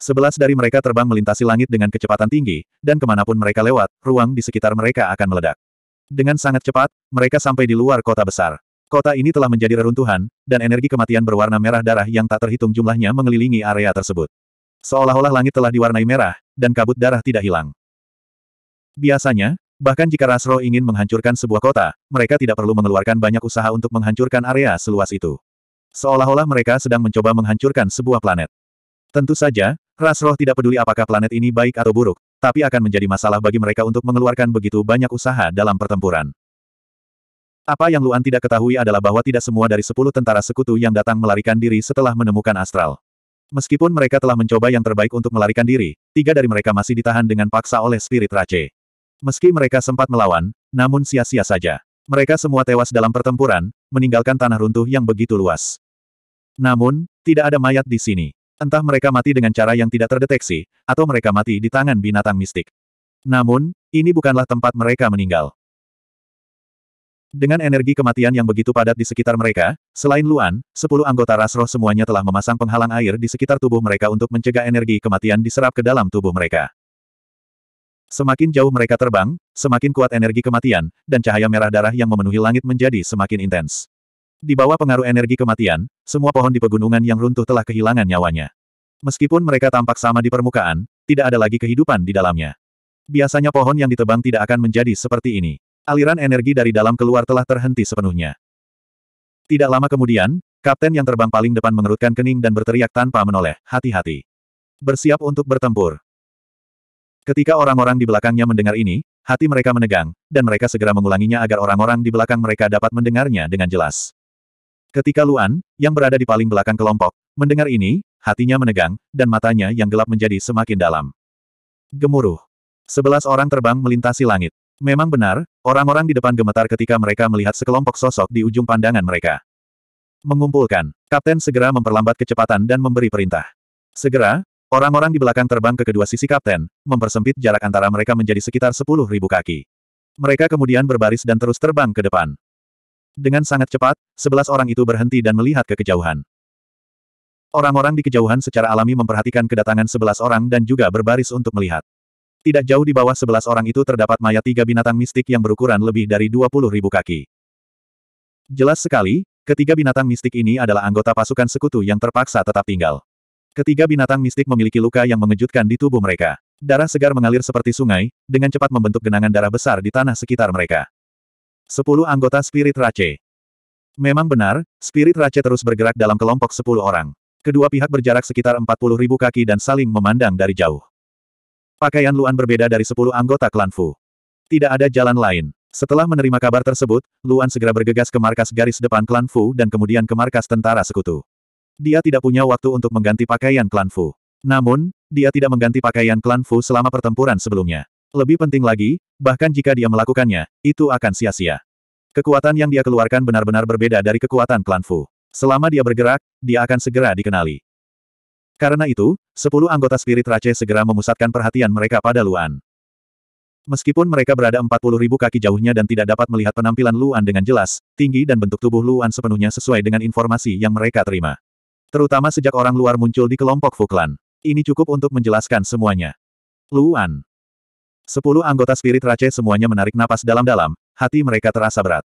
Sebelas dari mereka terbang melintasi langit dengan kecepatan tinggi, dan kemanapun mereka lewat, ruang di sekitar mereka akan meledak. Dengan sangat cepat, mereka sampai di luar kota besar. Kota ini telah menjadi reruntuhan, dan energi kematian berwarna merah darah yang tak terhitung jumlahnya mengelilingi area tersebut. Seolah-olah langit telah diwarnai merah, dan kabut darah tidak hilang. Biasanya, Bahkan jika Rasro ingin menghancurkan sebuah kota, mereka tidak perlu mengeluarkan banyak usaha untuk menghancurkan area seluas itu. Seolah-olah mereka sedang mencoba menghancurkan sebuah planet. Tentu saja, Rasro tidak peduli apakah planet ini baik atau buruk, tapi akan menjadi masalah bagi mereka untuk mengeluarkan begitu banyak usaha dalam pertempuran. Apa yang Luan tidak ketahui adalah bahwa tidak semua dari sepuluh tentara sekutu yang datang melarikan diri setelah menemukan astral. Meskipun mereka telah mencoba yang terbaik untuk melarikan diri, tiga dari mereka masih ditahan dengan paksa oleh spirit Rache. Meski mereka sempat melawan, namun sia-sia saja. Mereka semua tewas dalam pertempuran, meninggalkan tanah runtuh yang begitu luas. Namun, tidak ada mayat di sini. Entah mereka mati dengan cara yang tidak terdeteksi, atau mereka mati di tangan binatang mistik. Namun, ini bukanlah tempat mereka meninggal. Dengan energi kematian yang begitu padat di sekitar mereka, selain Luan, sepuluh anggota Rasroh semuanya telah memasang penghalang air di sekitar tubuh mereka untuk mencegah energi kematian diserap ke dalam tubuh mereka. Semakin jauh mereka terbang, semakin kuat energi kematian, dan cahaya merah darah yang memenuhi langit menjadi semakin intens. Di bawah pengaruh energi kematian, semua pohon di pegunungan yang runtuh telah kehilangan nyawanya. Meskipun mereka tampak sama di permukaan, tidak ada lagi kehidupan di dalamnya. Biasanya pohon yang ditebang tidak akan menjadi seperti ini. Aliran energi dari dalam keluar telah terhenti sepenuhnya. Tidak lama kemudian, kapten yang terbang paling depan mengerutkan kening dan berteriak tanpa menoleh, hati-hati. Bersiap untuk bertempur. Ketika orang-orang di belakangnya mendengar ini, hati mereka menegang, dan mereka segera mengulanginya agar orang-orang di belakang mereka dapat mendengarnya dengan jelas. Ketika Luan, yang berada di paling belakang kelompok, mendengar ini, hatinya menegang, dan matanya yang gelap menjadi semakin dalam. Gemuruh. Sebelas orang terbang melintasi langit. Memang benar, orang-orang di depan gemetar ketika mereka melihat sekelompok sosok di ujung pandangan mereka. Mengumpulkan, kapten segera memperlambat kecepatan dan memberi perintah. Segera, Orang-orang di belakang terbang ke kedua sisi kapten, mempersempit jarak antara mereka menjadi sekitar sepuluh ribu kaki. Mereka kemudian berbaris dan terus terbang ke depan. Dengan sangat cepat, sebelas orang itu berhenti dan melihat ke kejauhan. Orang-orang di kejauhan secara alami memperhatikan kedatangan sebelas orang dan juga berbaris untuk melihat. Tidak jauh di bawah sebelas orang itu terdapat mayat tiga binatang mistik yang berukuran lebih dari dua puluh ribu kaki. Jelas sekali, ketiga binatang mistik ini adalah anggota pasukan sekutu yang terpaksa tetap tinggal. Ketiga binatang mistik memiliki luka yang mengejutkan di tubuh mereka. Darah segar mengalir seperti sungai, dengan cepat membentuk genangan darah besar di tanah sekitar mereka. Sepuluh anggota Spirit Race Memang benar, Spirit Race terus bergerak dalam kelompok sepuluh orang. Kedua pihak berjarak sekitar empat puluh ribu kaki dan saling memandang dari jauh. Pakaian Luan berbeda dari sepuluh anggota klan Fu. Tidak ada jalan lain. Setelah menerima kabar tersebut, Luan segera bergegas ke markas garis depan klan Fu dan kemudian ke markas tentara sekutu. Dia tidak punya waktu untuk mengganti pakaian klan Fu. Namun, dia tidak mengganti pakaian klan Fu selama pertempuran sebelumnya. Lebih penting lagi, bahkan jika dia melakukannya, itu akan sia-sia. Kekuatan yang dia keluarkan benar-benar berbeda dari kekuatan klan Fu. Selama dia bergerak, dia akan segera dikenali. Karena itu, sepuluh anggota spirit Rache segera memusatkan perhatian mereka pada Luan. Meskipun mereka berada empat puluh ribu kaki jauhnya dan tidak dapat melihat penampilan Luan dengan jelas, tinggi dan bentuk tubuh Luan sepenuhnya sesuai dengan informasi yang mereka terima. Terutama sejak orang luar muncul di kelompok Fuklan. Ini cukup untuk menjelaskan semuanya. Luan. Sepuluh anggota spirit Rache semuanya menarik napas dalam-dalam, hati mereka terasa berat.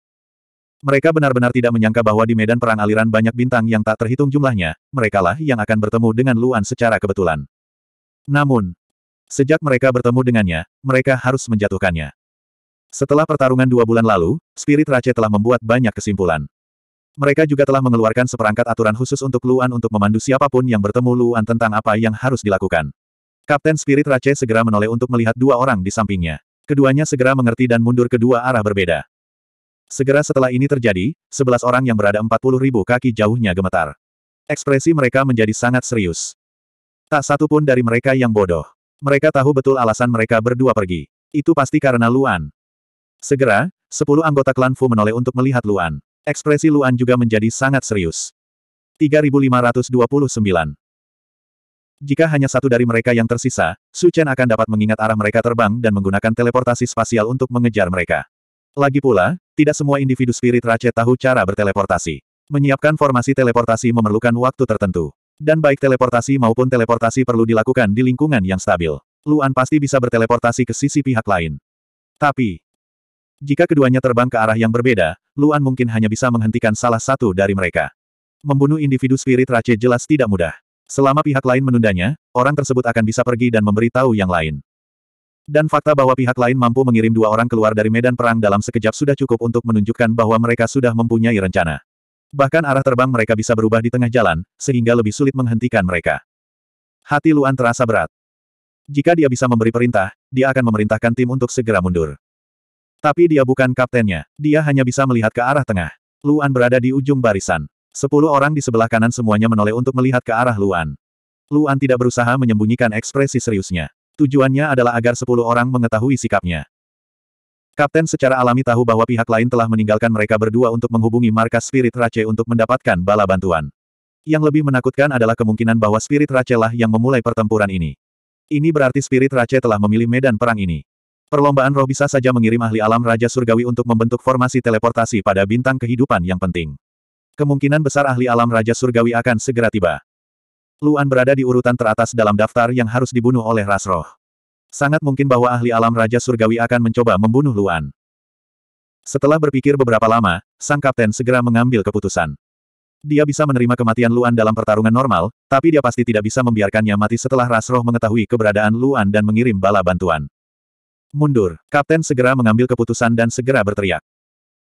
Mereka benar-benar tidak menyangka bahwa di medan perang aliran banyak bintang yang tak terhitung jumlahnya, merekalah yang akan bertemu dengan Luan secara kebetulan. Namun, sejak mereka bertemu dengannya, mereka harus menjatuhkannya. Setelah pertarungan dua bulan lalu, Spirit Rache telah membuat banyak kesimpulan. Mereka juga telah mengeluarkan seperangkat aturan khusus untuk Luan untuk memandu siapapun yang bertemu Luan tentang apa yang harus dilakukan. Kapten Spirit Rache segera menoleh untuk melihat dua orang di sampingnya. Keduanya segera mengerti dan mundur ke dua arah berbeda. Segera setelah ini terjadi, sebelas orang yang berada empat puluh ribu kaki jauhnya gemetar. Ekspresi mereka menjadi sangat serius. Tak satu pun dari mereka yang bodoh. Mereka tahu betul alasan mereka berdua pergi. Itu pasti karena Luan. Segera, sepuluh anggota klan Fu menoleh untuk melihat Luan. Ekspresi Luan juga menjadi sangat serius. 3529. Jika hanya satu dari mereka yang tersisa, Su Chen akan dapat mengingat arah mereka terbang dan menggunakan teleportasi spasial untuk mengejar mereka. Lagi pula, tidak semua individu spirit racet tahu cara berteleportasi. Menyiapkan formasi teleportasi memerlukan waktu tertentu. Dan baik teleportasi maupun teleportasi perlu dilakukan di lingkungan yang stabil. Luan pasti bisa berteleportasi ke sisi pihak lain. Tapi, jika keduanya terbang ke arah yang berbeda, Luan mungkin hanya bisa menghentikan salah satu dari mereka. Membunuh individu spirit race jelas tidak mudah. Selama pihak lain menundanya, orang tersebut akan bisa pergi dan memberi tahu yang lain. Dan fakta bahwa pihak lain mampu mengirim dua orang keluar dari medan perang dalam sekejap sudah cukup untuk menunjukkan bahwa mereka sudah mempunyai rencana. Bahkan arah terbang mereka bisa berubah di tengah jalan, sehingga lebih sulit menghentikan mereka. Hati Luan terasa berat. Jika dia bisa memberi perintah, dia akan memerintahkan tim untuk segera mundur. Tapi dia bukan kaptennya, dia hanya bisa melihat ke arah tengah. Luan berada di ujung barisan. Sepuluh orang di sebelah kanan semuanya menoleh untuk melihat ke arah Luan. Luan tidak berusaha menyembunyikan ekspresi seriusnya. Tujuannya adalah agar sepuluh orang mengetahui sikapnya. Kapten secara alami tahu bahwa pihak lain telah meninggalkan mereka berdua untuk menghubungi markas Spirit Rache untuk mendapatkan bala bantuan. Yang lebih menakutkan adalah kemungkinan bahwa Spirit Rache lah yang memulai pertempuran ini. Ini berarti Spirit Rache telah memilih medan perang ini. Perlombaan roh bisa saja mengirim ahli alam Raja Surgawi untuk membentuk formasi teleportasi pada bintang kehidupan yang penting. Kemungkinan besar ahli alam Raja Surgawi akan segera tiba. Luan berada di urutan teratas dalam daftar yang harus dibunuh oleh ras roh. Sangat mungkin bahwa ahli alam Raja Surgawi akan mencoba membunuh Luan. Setelah berpikir beberapa lama, sang kapten segera mengambil keputusan. Dia bisa menerima kematian Luan dalam pertarungan normal, tapi dia pasti tidak bisa membiarkannya mati setelah Rasroh mengetahui keberadaan Luan dan mengirim bala bantuan. Mundur. Kapten segera mengambil keputusan dan segera berteriak.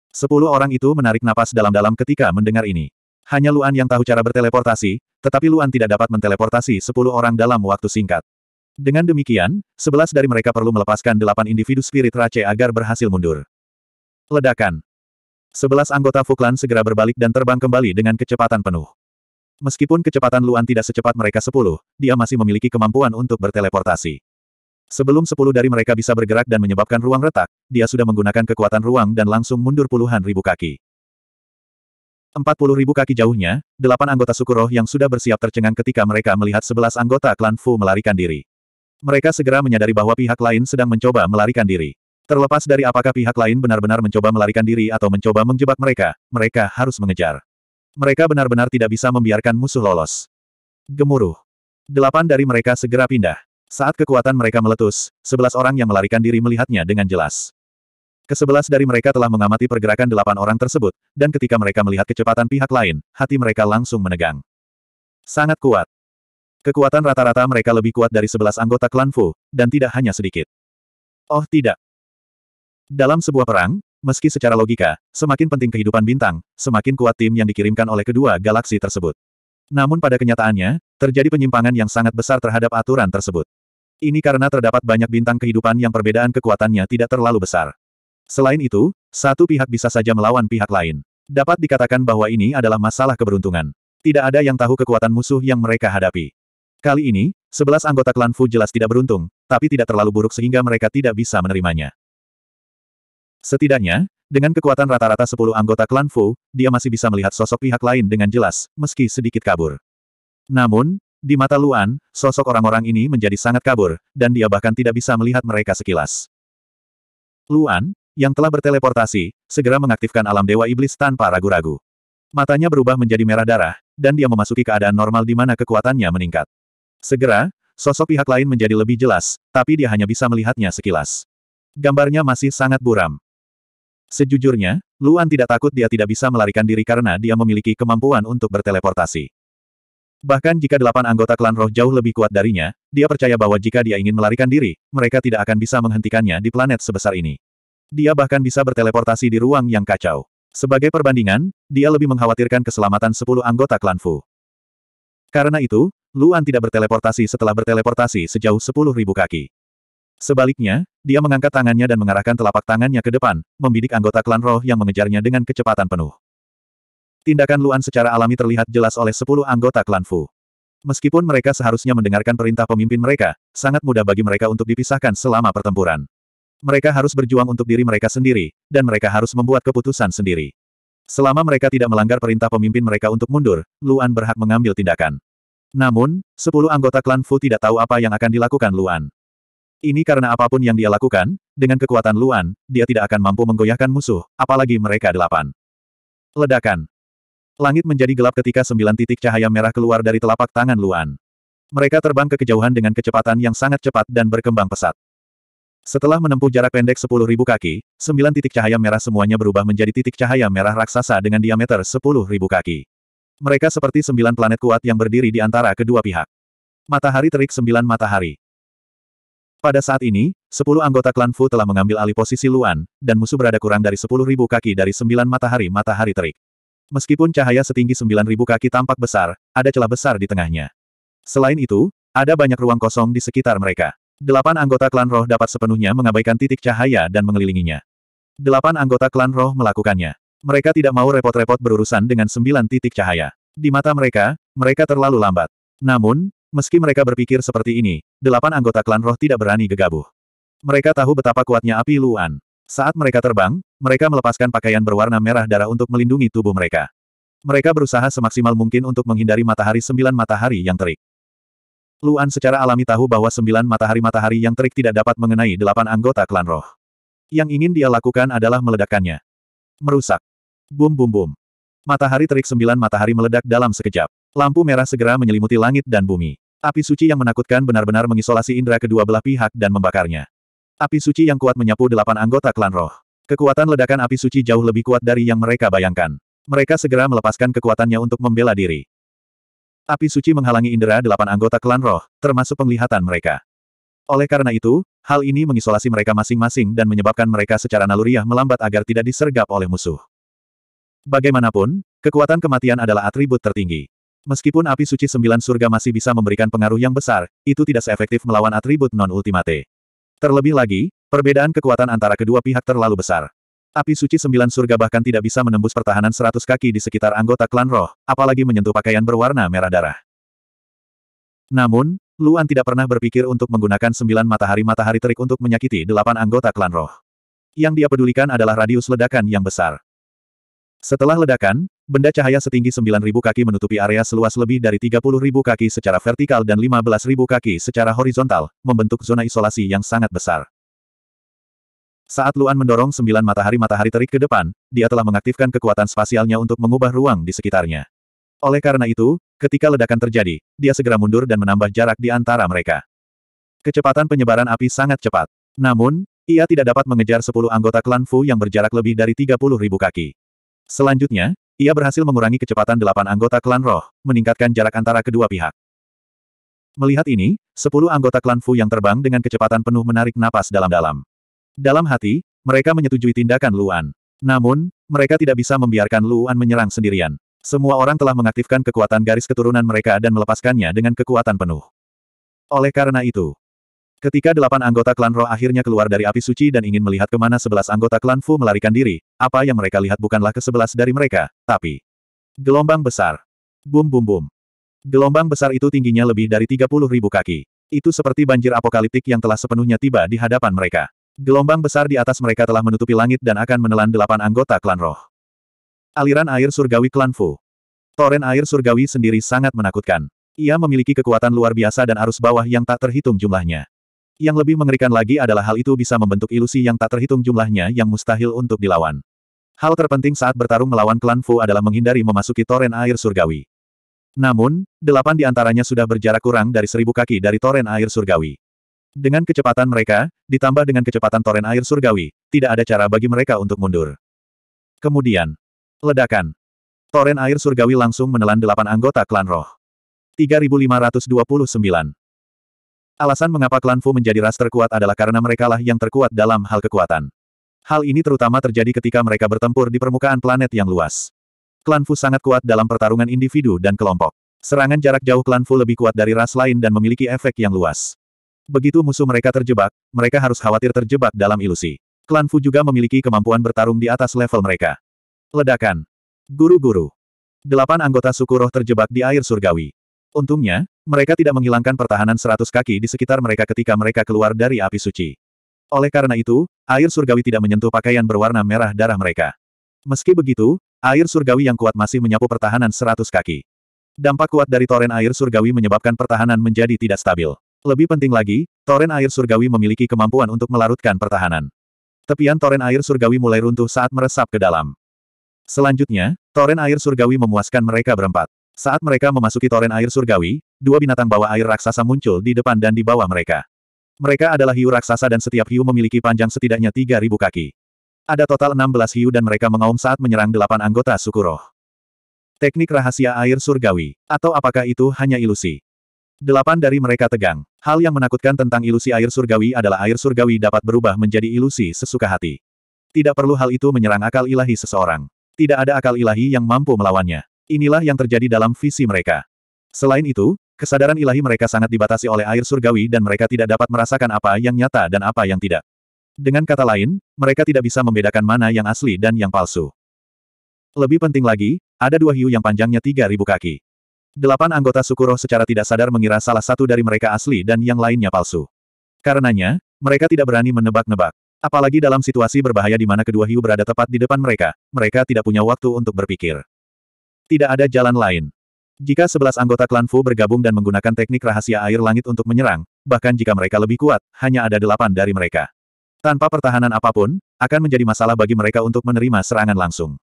Sepuluh orang itu menarik napas dalam-dalam ketika mendengar ini. Hanya Luan yang tahu cara berteleportasi, tetapi Luan tidak dapat menteleportasi sepuluh orang dalam waktu singkat. Dengan demikian, sebelas dari mereka perlu melepaskan delapan individu spirit race agar berhasil mundur. Ledakan. Sebelas anggota Fuklan segera berbalik dan terbang kembali dengan kecepatan penuh. Meskipun kecepatan Luan tidak secepat mereka sepuluh, dia masih memiliki kemampuan untuk berteleportasi. Sebelum sepuluh dari mereka bisa bergerak dan menyebabkan ruang retak, dia sudah menggunakan kekuatan ruang dan langsung mundur puluhan ribu kaki. Empat puluh ribu kaki jauhnya, delapan anggota suku roh yang sudah bersiap tercengang ketika mereka melihat sebelas anggota klan Fu melarikan diri. Mereka segera menyadari bahwa pihak lain sedang mencoba melarikan diri. Terlepas dari apakah pihak lain benar-benar mencoba melarikan diri atau mencoba menjebak mereka, mereka harus mengejar. Mereka benar-benar tidak bisa membiarkan musuh lolos. Gemuruh. Delapan dari mereka segera pindah. Saat kekuatan mereka meletus, sebelas orang yang melarikan diri melihatnya dengan jelas. Kesebelas dari mereka telah mengamati pergerakan delapan orang tersebut, dan ketika mereka melihat kecepatan pihak lain, hati mereka langsung menegang. Sangat kuat. Kekuatan rata-rata mereka lebih kuat dari sebelas anggota klan Fu, dan tidak hanya sedikit. Oh tidak. Dalam sebuah perang, meski secara logika, semakin penting kehidupan bintang, semakin kuat tim yang dikirimkan oleh kedua galaksi tersebut. Namun pada kenyataannya, terjadi penyimpangan yang sangat besar terhadap aturan tersebut. Ini karena terdapat banyak bintang kehidupan yang perbedaan kekuatannya tidak terlalu besar. Selain itu, satu pihak bisa saja melawan pihak lain. Dapat dikatakan bahwa ini adalah masalah keberuntungan. Tidak ada yang tahu kekuatan musuh yang mereka hadapi. Kali ini, sebelas anggota klan Fu jelas tidak beruntung, tapi tidak terlalu buruk sehingga mereka tidak bisa menerimanya. Setidaknya, dengan kekuatan rata-rata 10 anggota klan Fu, dia masih bisa melihat sosok pihak lain dengan jelas, meski sedikit kabur. Namun, di mata Luan, sosok orang-orang ini menjadi sangat kabur, dan dia bahkan tidak bisa melihat mereka sekilas. Luan, yang telah berteleportasi, segera mengaktifkan alam Dewa Iblis tanpa ragu-ragu. Matanya berubah menjadi merah darah, dan dia memasuki keadaan normal di mana kekuatannya meningkat. Segera, sosok pihak lain menjadi lebih jelas, tapi dia hanya bisa melihatnya sekilas. Gambarnya masih sangat buram. Sejujurnya, Luan tidak takut dia tidak bisa melarikan diri karena dia memiliki kemampuan untuk berteleportasi. Bahkan jika delapan anggota klan roh jauh lebih kuat darinya, dia percaya bahwa jika dia ingin melarikan diri, mereka tidak akan bisa menghentikannya di planet sebesar ini. Dia bahkan bisa berteleportasi di ruang yang kacau. Sebagai perbandingan, dia lebih mengkhawatirkan keselamatan sepuluh anggota klan Fu. Karena itu, Luan tidak berteleportasi setelah berteleportasi sejauh sepuluh ribu kaki. Sebaliknya, dia mengangkat tangannya dan mengarahkan telapak tangannya ke depan, membidik anggota klan roh yang mengejarnya dengan kecepatan penuh. Tindakan Luan secara alami terlihat jelas oleh sepuluh anggota klan Fu. Meskipun mereka seharusnya mendengarkan perintah pemimpin mereka, sangat mudah bagi mereka untuk dipisahkan selama pertempuran. Mereka harus berjuang untuk diri mereka sendiri, dan mereka harus membuat keputusan sendiri. Selama mereka tidak melanggar perintah pemimpin mereka untuk mundur, Luan berhak mengambil tindakan. Namun, sepuluh anggota klan Fu tidak tahu apa yang akan dilakukan Luan. Ini karena apapun yang dia lakukan, dengan kekuatan Luan, dia tidak akan mampu menggoyahkan musuh, apalagi mereka delapan. Ledakan. Langit menjadi gelap ketika sembilan titik cahaya merah keluar dari telapak tangan Luan. Mereka terbang ke kejauhan dengan kecepatan yang sangat cepat dan berkembang pesat. Setelah menempuh jarak pendek 10.000 kaki, sembilan titik cahaya merah semuanya berubah menjadi titik cahaya merah raksasa dengan diameter 10.000 kaki. Mereka seperti sembilan planet kuat yang berdiri di antara kedua pihak. Matahari terik sembilan matahari. Pada saat ini, sepuluh anggota klan Fu telah mengambil alih posisi Luan, dan musuh berada kurang dari 10.000 kaki dari sembilan matahari-matahari terik. Meskipun cahaya setinggi 9.000 kaki tampak besar, ada celah besar di tengahnya. Selain itu, ada banyak ruang kosong di sekitar mereka. Delapan anggota klan roh dapat sepenuhnya mengabaikan titik cahaya dan mengelilinginya. Delapan anggota klan roh melakukannya. Mereka tidak mau repot-repot berurusan dengan sembilan titik cahaya. Di mata mereka, mereka terlalu lambat. Namun, meski mereka berpikir seperti ini, delapan anggota klan roh tidak berani gegabah. Mereka tahu betapa kuatnya api Luan. Saat mereka terbang, mereka melepaskan pakaian berwarna merah darah untuk melindungi tubuh mereka. Mereka berusaha semaksimal mungkin untuk menghindari matahari sembilan matahari yang terik. Luan secara alami tahu bahwa sembilan matahari-matahari yang terik tidak dapat mengenai delapan anggota klan roh. Yang ingin dia lakukan adalah meledakkannya. Merusak. Bum bum bum. Matahari terik sembilan matahari meledak dalam sekejap. Lampu merah segera menyelimuti langit dan bumi. Api suci yang menakutkan benar-benar mengisolasi indera kedua belah pihak dan membakarnya. Api suci yang kuat menyapu delapan anggota klan roh. Kekuatan ledakan api suci jauh lebih kuat dari yang mereka bayangkan. Mereka segera melepaskan kekuatannya untuk membela diri. Api suci menghalangi indera delapan anggota klan roh, termasuk penglihatan mereka. Oleh karena itu, hal ini mengisolasi mereka masing-masing dan menyebabkan mereka secara naluriah melambat agar tidak disergap oleh musuh. Bagaimanapun, kekuatan kematian adalah atribut tertinggi. Meskipun api suci sembilan surga masih bisa memberikan pengaruh yang besar, itu tidak seefektif melawan atribut non-ultimate. Terlebih lagi, perbedaan kekuatan antara kedua pihak terlalu besar. Api suci sembilan surga bahkan tidak bisa menembus pertahanan seratus kaki di sekitar anggota klan roh, apalagi menyentuh pakaian berwarna merah darah. Namun, Luan tidak pernah berpikir untuk menggunakan sembilan matahari-matahari terik untuk menyakiti delapan anggota klan roh. Yang dia pedulikan adalah radius ledakan yang besar. Setelah ledakan, Benda cahaya setinggi 9.000 kaki menutupi area seluas lebih dari 30.000 kaki secara vertikal dan 15.000 kaki secara horizontal, membentuk zona isolasi yang sangat besar. Saat Luan mendorong sembilan matahari-matahari terik ke depan, dia telah mengaktifkan kekuatan spasialnya untuk mengubah ruang di sekitarnya. Oleh karena itu, ketika ledakan terjadi, dia segera mundur dan menambah jarak di antara mereka. Kecepatan penyebaran api sangat cepat. Namun, ia tidak dapat mengejar sepuluh anggota klan Fu yang berjarak lebih dari 30.000 kaki. Selanjutnya, ia berhasil mengurangi kecepatan delapan anggota klan roh, meningkatkan jarak antara kedua pihak. Melihat ini, sepuluh anggota klan Fu yang terbang dengan kecepatan penuh menarik napas dalam-dalam. Dalam hati, mereka menyetujui tindakan Luan. Namun, mereka tidak bisa membiarkan Luan menyerang sendirian. Semua orang telah mengaktifkan kekuatan garis keturunan mereka dan melepaskannya dengan kekuatan penuh. Oleh karena itu, Ketika delapan anggota klan roh akhirnya keluar dari api suci dan ingin melihat kemana sebelas anggota klan Fu melarikan diri, apa yang mereka lihat bukanlah kesebelas dari mereka, tapi gelombang besar. Bum bum bum. Gelombang besar itu tingginya lebih dari 30 ribu kaki. Itu seperti banjir apokaliptik yang telah sepenuhnya tiba di hadapan mereka. Gelombang besar di atas mereka telah menutupi langit dan akan menelan delapan anggota klan roh. Aliran air surgawi klan Fu. Toren air surgawi sendiri sangat menakutkan. Ia memiliki kekuatan luar biasa dan arus bawah yang tak terhitung jumlahnya. Yang lebih mengerikan lagi adalah hal itu bisa membentuk ilusi yang tak terhitung jumlahnya yang mustahil untuk dilawan. Hal terpenting saat bertarung melawan klan Fu adalah menghindari memasuki toren air surgawi. Namun, delapan di antaranya sudah berjarak kurang dari seribu kaki dari toren air surgawi. Dengan kecepatan mereka, ditambah dengan kecepatan toren air surgawi, tidak ada cara bagi mereka untuk mundur. Kemudian, ledakan. Toren air surgawi langsung menelan delapan anggota klan roh. 3529. Alasan mengapa klan Fu menjadi ras terkuat adalah karena merekalah yang terkuat dalam hal kekuatan. Hal ini terutama terjadi ketika mereka bertempur di permukaan planet yang luas. Klan Fu sangat kuat dalam pertarungan individu dan kelompok. Serangan jarak jauh klan Fu lebih kuat dari ras lain dan memiliki efek yang luas. Begitu musuh mereka terjebak, mereka harus khawatir terjebak dalam ilusi. Klan Fu juga memiliki kemampuan bertarung di atas level mereka. Ledakan. Guru-guru. Delapan anggota suku roh terjebak di air surgawi. Untungnya, mereka tidak menghilangkan pertahanan seratus kaki di sekitar mereka ketika mereka keluar dari api suci. Oleh karena itu, air surgawi tidak menyentuh pakaian berwarna merah darah mereka. Meski begitu, air surgawi yang kuat masih menyapu pertahanan seratus kaki. Dampak kuat dari toren air surgawi menyebabkan pertahanan menjadi tidak stabil. Lebih penting lagi, toren air surgawi memiliki kemampuan untuk melarutkan pertahanan. Tepian toren air surgawi mulai runtuh saat meresap ke dalam. Selanjutnya, toren air surgawi memuaskan mereka berempat. Saat mereka memasuki toren air surgawi, dua binatang bawah air raksasa muncul di depan dan di bawah mereka. Mereka adalah hiu raksasa dan setiap hiu memiliki panjang setidaknya 3.000 kaki. Ada total 16 hiu dan mereka mengaum saat menyerang delapan anggota suku roh. Teknik rahasia air surgawi, atau apakah itu hanya ilusi? Delapan dari mereka tegang. Hal yang menakutkan tentang ilusi air surgawi adalah air surgawi dapat berubah menjadi ilusi sesuka hati. Tidak perlu hal itu menyerang akal ilahi seseorang. Tidak ada akal ilahi yang mampu melawannya. Inilah yang terjadi dalam visi mereka. Selain itu, kesadaran ilahi mereka sangat dibatasi oleh air surgawi dan mereka tidak dapat merasakan apa yang nyata dan apa yang tidak. Dengan kata lain, mereka tidak bisa membedakan mana yang asli dan yang palsu. Lebih penting lagi, ada dua hiu yang panjangnya 3.000 kaki. Delapan anggota suku roh secara tidak sadar mengira salah satu dari mereka asli dan yang lainnya palsu. Karenanya, mereka tidak berani menebak-nebak. Apalagi dalam situasi berbahaya di mana kedua hiu berada tepat di depan mereka, mereka tidak punya waktu untuk berpikir. Tidak ada jalan lain. Jika sebelas anggota klan Fu bergabung dan menggunakan teknik rahasia air langit untuk menyerang, bahkan jika mereka lebih kuat, hanya ada delapan dari mereka. Tanpa pertahanan apapun, akan menjadi masalah bagi mereka untuk menerima serangan langsung.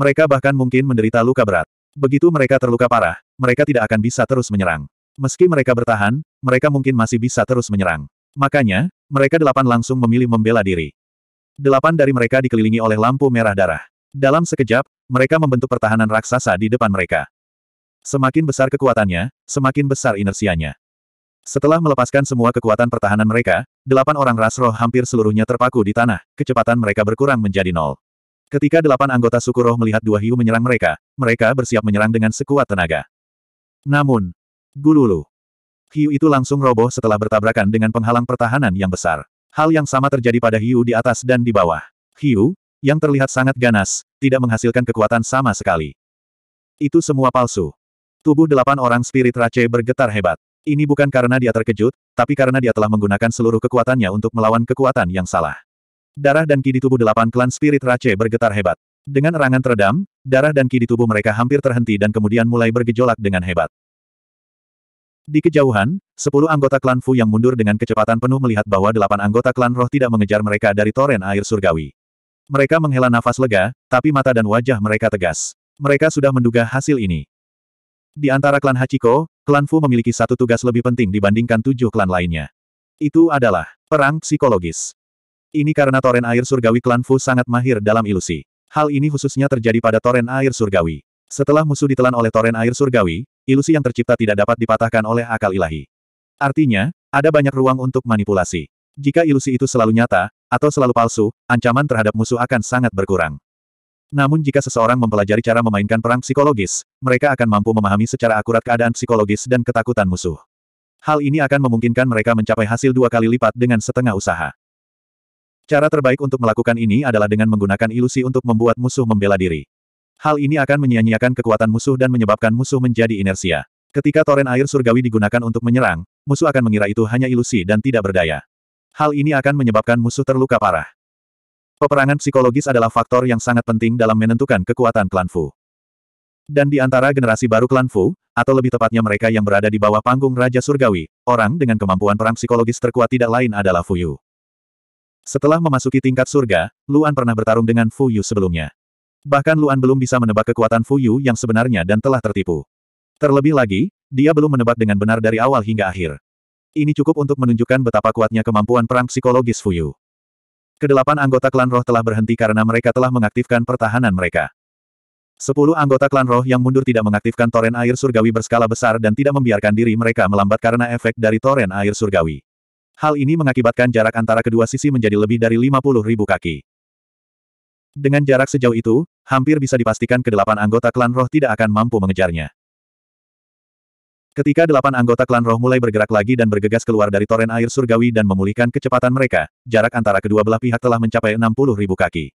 Mereka bahkan mungkin menderita luka berat. Begitu mereka terluka parah, mereka tidak akan bisa terus menyerang. Meski mereka bertahan, mereka mungkin masih bisa terus menyerang. Makanya, mereka delapan langsung memilih membela diri. Delapan dari mereka dikelilingi oleh lampu merah darah. Dalam sekejap, mereka membentuk pertahanan raksasa di depan mereka. Semakin besar kekuatannya, semakin besar inersianya. Setelah melepaskan semua kekuatan pertahanan mereka, delapan orang Rasroh hampir seluruhnya terpaku di tanah, kecepatan mereka berkurang menjadi nol. Ketika delapan anggota suku roh melihat dua hiu menyerang mereka, mereka bersiap menyerang dengan sekuat tenaga. Namun, gululu. Hiu itu langsung roboh setelah bertabrakan dengan penghalang pertahanan yang besar. Hal yang sama terjadi pada hiu di atas dan di bawah. Hiu, yang terlihat sangat ganas, tidak menghasilkan kekuatan sama sekali. Itu semua palsu. Tubuh delapan orang spirit race bergetar hebat. Ini bukan karena dia terkejut, tapi karena dia telah menggunakan seluruh kekuatannya untuk melawan kekuatan yang salah. Darah dan ki di tubuh delapan klan spirit race bergetar hebat. Dengan erangan teredam, darah dan ki di tubuh mereka hampir terhenti dan kemudian mulai bergejolak dengan hebat. Di kejauhan, sepuluh anggota klan Fu yang mundur dengan kecepatan penuh melihat bahwa delapan anggota klan roh tidak mengejar mereka dari toren air surgawi. Mereka menghela nafas lega, tapi mata dan wajah mereka tegas. Mereka sudah menduga hasil ini. Di antara klan Hachiko, klan Fu memiliki satu tugas lebih penting dibandingkan tujuh klan lainnya. Itu adalah perang psikologis. Ini karena toren air surgawi klan Fu sangat mahir dalam ilusi. Hal ini khususnya terjadi pada toren air surgawi. Setelah musuh ditelan oleh toren air surgawi, ilusi yang tercipta tidak dapat dipatahkan oleh akal ilahi. Artinya, ada banyak ruang untuk manipulasi. Jika ilusi itu selalu nyata, atau selalu palsu, ancaman terhadap musuh akan sangat berkurang. Namun jika seseorang mempelajari cara memainkan perang psikologis, mereka akan mampu memahami secara akurat keadaan psikologis dan ketakutan musuh. Hal ini akan memungkinkan mereka mencapai hasil dua kali lipat dengan setengah usaha. Cara terbaik untuk melakukan ini adalah dengan menggunakan ilusi untuk membuat musuh membela diri. Hal ini akan menyia-nyiakan kekuatan musuh dan menyebabkan musuh menjadi inersia. Ketika toren air surgawi digunakan untuk menyerang, musuh akan mengira itu hanya ilusi dan tidak berdaya hal ini akan menyebabkan musuh terluka parah. Peperangan psikologis adalah faktor yang sangat penting dalam menentukan kekuatan klan Fu. Dan di antara generasi baru klan Fu, atau lebih tepatnya mereka yang berada di bawah panggung Raja Surgawi, orang dengan kemampuan perang psikologis terkuat tidak lain adalah Fu Yu. Setelah memasuki tingkat surga, Luan pernah bertarung dengan Fu Yu sebelumnya. Bahkan Luan belum bisa menebak kekuatan Fu Yu yang sebenarnya dan telah tertipu. Terlebih lagi, dia belum menebak dengan benar dari awal hingga akhir. Ini cukup untuk menunjukkan betapa kuatnya kemampuan perang psikologis Fuyu. Kedelapan anggota klan roh telah berhenti karena mereka telah mengaktifkan pertahanan mereka. Sepuluh anggota klan roh yang mundur tidak mengaktifkan toren air surgawi berskala besar dan tidak membiarkan diri mereka melambat karena efek dari toren air surgawi. Hal ini mengakibatkan jarak antara kedua sisi menjadi lebih dari 50 ribu kaki. Dengan jarak sejauh itu, hampir bisa dipastikan kedelapan anggota klan roh tidak akan mampu mengejarnya. Ketika delapan anggota klan roh mulai bergerak lagi dan bergegas keluar dari toren air surgawi dan memulihkan kecepatan mereka, jarak antara kedua belah pihak telah mencapai 60 ribu kaki.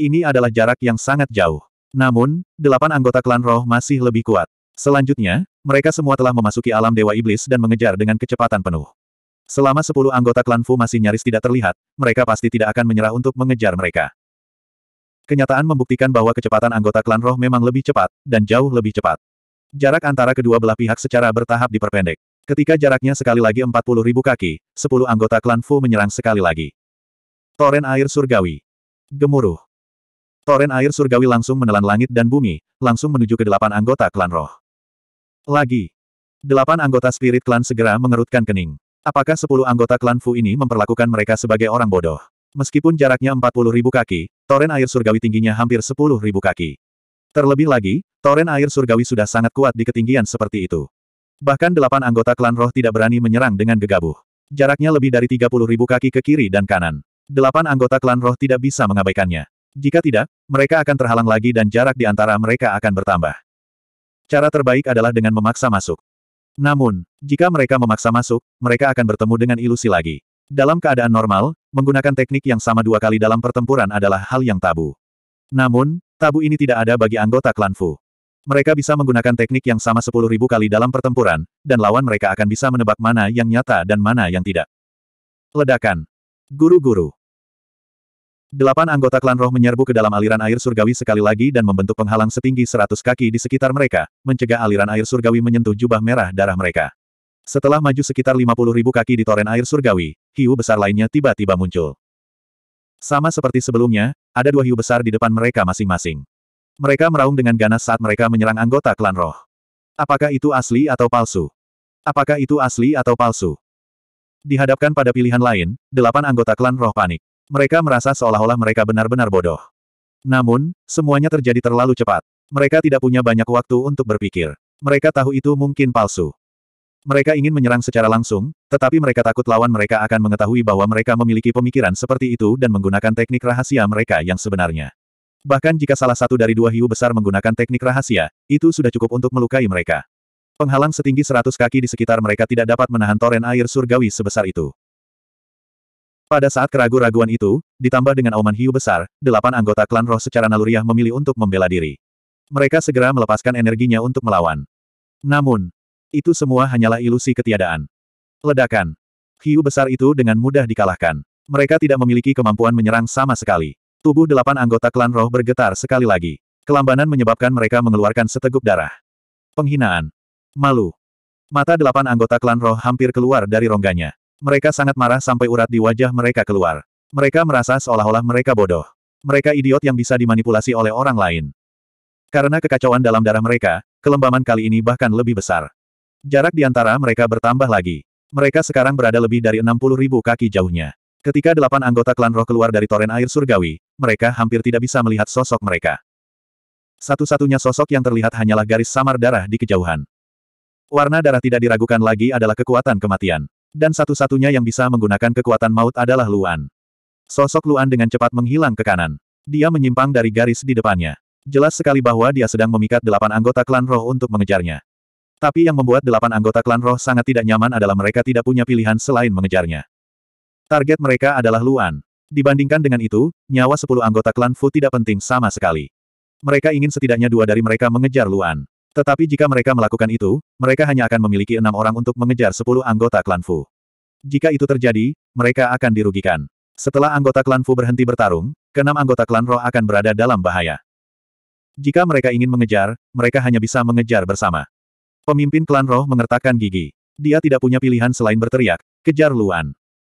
Ini adalah jarak yang sangat jauh. Namun, delapan anggota klan roh masih lebih kuat. Selanjutnya, mereka semua telah memasuki alam Dewa Iblis dan mengejar dengan kecepatan penuh. Selama sepuluh anggota klan Fu masih nyaris tidak terlihat, mereka pasti tidak akan menyerah untuk mengejar mereka. Kenyataan membuktikan bahwa kecepatan anggota klan roh memang lebih cepat, dan jauh lebih cepat. Jarak antara kedua belah pihak secara bertahap diperpendek. Ketika jaraknya sekali lagi 40 ribu kaki, 10 anggota klan Fu menyerang sekali lagi. Toren air surgawi. Gemuruh. Toren air surgawi langsung menelan langit dan bumi, langsung menuju ke delapan anggota klan roh. Lagi. Delapan anggota spirit klan segera mengerutkan kening. Apakah sepuluh anggota klan Fu ini memperlakukan mereka sebagai orang bodoh? Meskipun jaraknya empat puluh ribu kaki, toren air surgawi tingginya hampir sepuluh ribu kaki. Terlebih lagi, toren air surgawi sudah sangat kuat di ketinggian seperti itu. Bahkan delapan anggota klan roh tidak berani menyerang dengan gegabah. Jaraknya lebih dari tiga puluh ribu kaki ke kiri dan kanan. Delapan anggota klan roh tidak bisa mengabaikannya. Jika tidak, mereka akan terhalang lagi dan jarak di antara mereka akan bertambah. Cara terbaik adalah dengan memaksa masuk. Namun, jika mereka memaksa masuk, mereka akan bertemu dengan ilusi lagi. Dalam keadaan normal, menggunakan teknik yang sama dua kali dalam pertempuran adalah hal yang tabu. Namun, Tabu ini tidak ada bagi anggota klan Fu. Mereka bisa menggunakan teknik yang sama 10.000 kali dalam pertempuran, dan lawan mereka akan bisa menebak mana yang nyata dan mana yang tidak. Ledakan. Guru-guru. Delapan anggota klan roh menyerbu ke dalam aliran air surgawi sekali lagi dan membentuk penghalang setinggi 100 kaki di sekitar mereka, mencegah aliran air surgawi menyentuh jubah merah darah mereka. Setelah maju sekitar 50.000 kaki di toren air surgawi, hiu besar lainnya tiba-tiba muncul. Sama seperti sebelumnya, ada dua hiu besar di depan mereka masing-masing. Mereka meraung dengan ganas saat mereka menyerang anggota klan roh. Apakah itu asli atau palsu? Apakah itu asli atau palsu? Dihadapkan pada pilihan lain, delapan anggota klan roh panik. Mereka merasa seolah-olah mereka benar-benar bodoh. Namun, semuanya terjadi terlalu cepat. Mereka tidak punya banyak waktu untuk berpikir. Mereka tahu itu mungkin palsu. Mereka ingin menyerang secara langsung, tetapi mereka takut lawan mereka akan mengetahui bahwa mereka memiliki pemikiran seperti itu dan menggunakan teknik rahasia mereka yang sebenarnya. Bahkan jika salah satu dari dua hiu besar menggunakan teknik rahasia, itu sudah cukup untuk melukai mereka. Penghalang setinggi seratus kaki di sekitar mereka tidak dapat menahan toren air surgawi sebesar itu. Pada saat keraguan-raguan itu, ditambah dengan auman hiu besar, delapan anggota klan roh secara naluriah memilih untuk membela diri. Mereka segera melepaskan energinya untuk melawan. Namun, itu semua hanyalah ilusi ketiadaan. Ledakan. Hiu besar itu dengan mudah dikalahkan. Mereka tidak memiliki kemampuan menyerang sama sekali. Tubuh delapan anggota klan roh bergetar sekali lagi. Kelambanan menyebabkan mereka mengeluarkan seteguk darah. Penghinaan. Malu. Mata delapan anggota klan roh hampir keluar dari rongganya. Mereka sangat marah sampai urat di wajah mereka keluar. Mereka merasa seolah-olah mereka bodoh. Mereka idiot yang bisa dimanipulasi oleh orang lain. Karena kekacauan dalam darah mereka, kelembaman kali ini bahkan lebih besar. Jarak di antara mereka bertambah lagi. Mereka sekarang berada lebih dari 60 ribu kaki jauhnya. Ketika delapan anggota klan roh keluar dari toren air surgawi, mereka hampir tidak bisa melihat sosok mereka. Satu-satunya sosok yang terlihat hanyalah garis samar darah di kejauhan. Warna darah tidak diragukan lagi adalah kekuatan kematian. Dan satu-satunya yang bisa menggunakan kekuatan maut adalah Luan. Sosok Luan dengan cepat menghilang ke kanan. Dia menyimpang dari garis di depannya. Jelas sekali bahwa dia sedang memikat delapan anggota klan roh untuk mengejarnya. Tapi yang membuat delapan anggota klan roh sangat tidak nyaman adalah mereka tidak punya pilihan selain mengejarnya. Target mereka adalah Luan. Dibandingkan dengan itu, nyawa sepuluh anggota klan Fu tidak penting sama sekali. Mereka ingin setidaknya dua dari mereka mengejar Luan. Tetapi jika mereka melakukan itu, mereka hanya akan memiliki enam orang untuk mengejar sepuluh anggota klan Fu. Jika itu terjadi, mereka akan dirugikan. Setelah anggota klan Fu berhenti bertarung, keenam anggota klan Roh akan berada dalam bahaya. Jika mereka ingin mengejar, mereka hanya bisa mengejar bersama. Pemimpin klan roh mengertakkan gigi. Dia tidak punya pilihan selain berteriak, kejar Luan.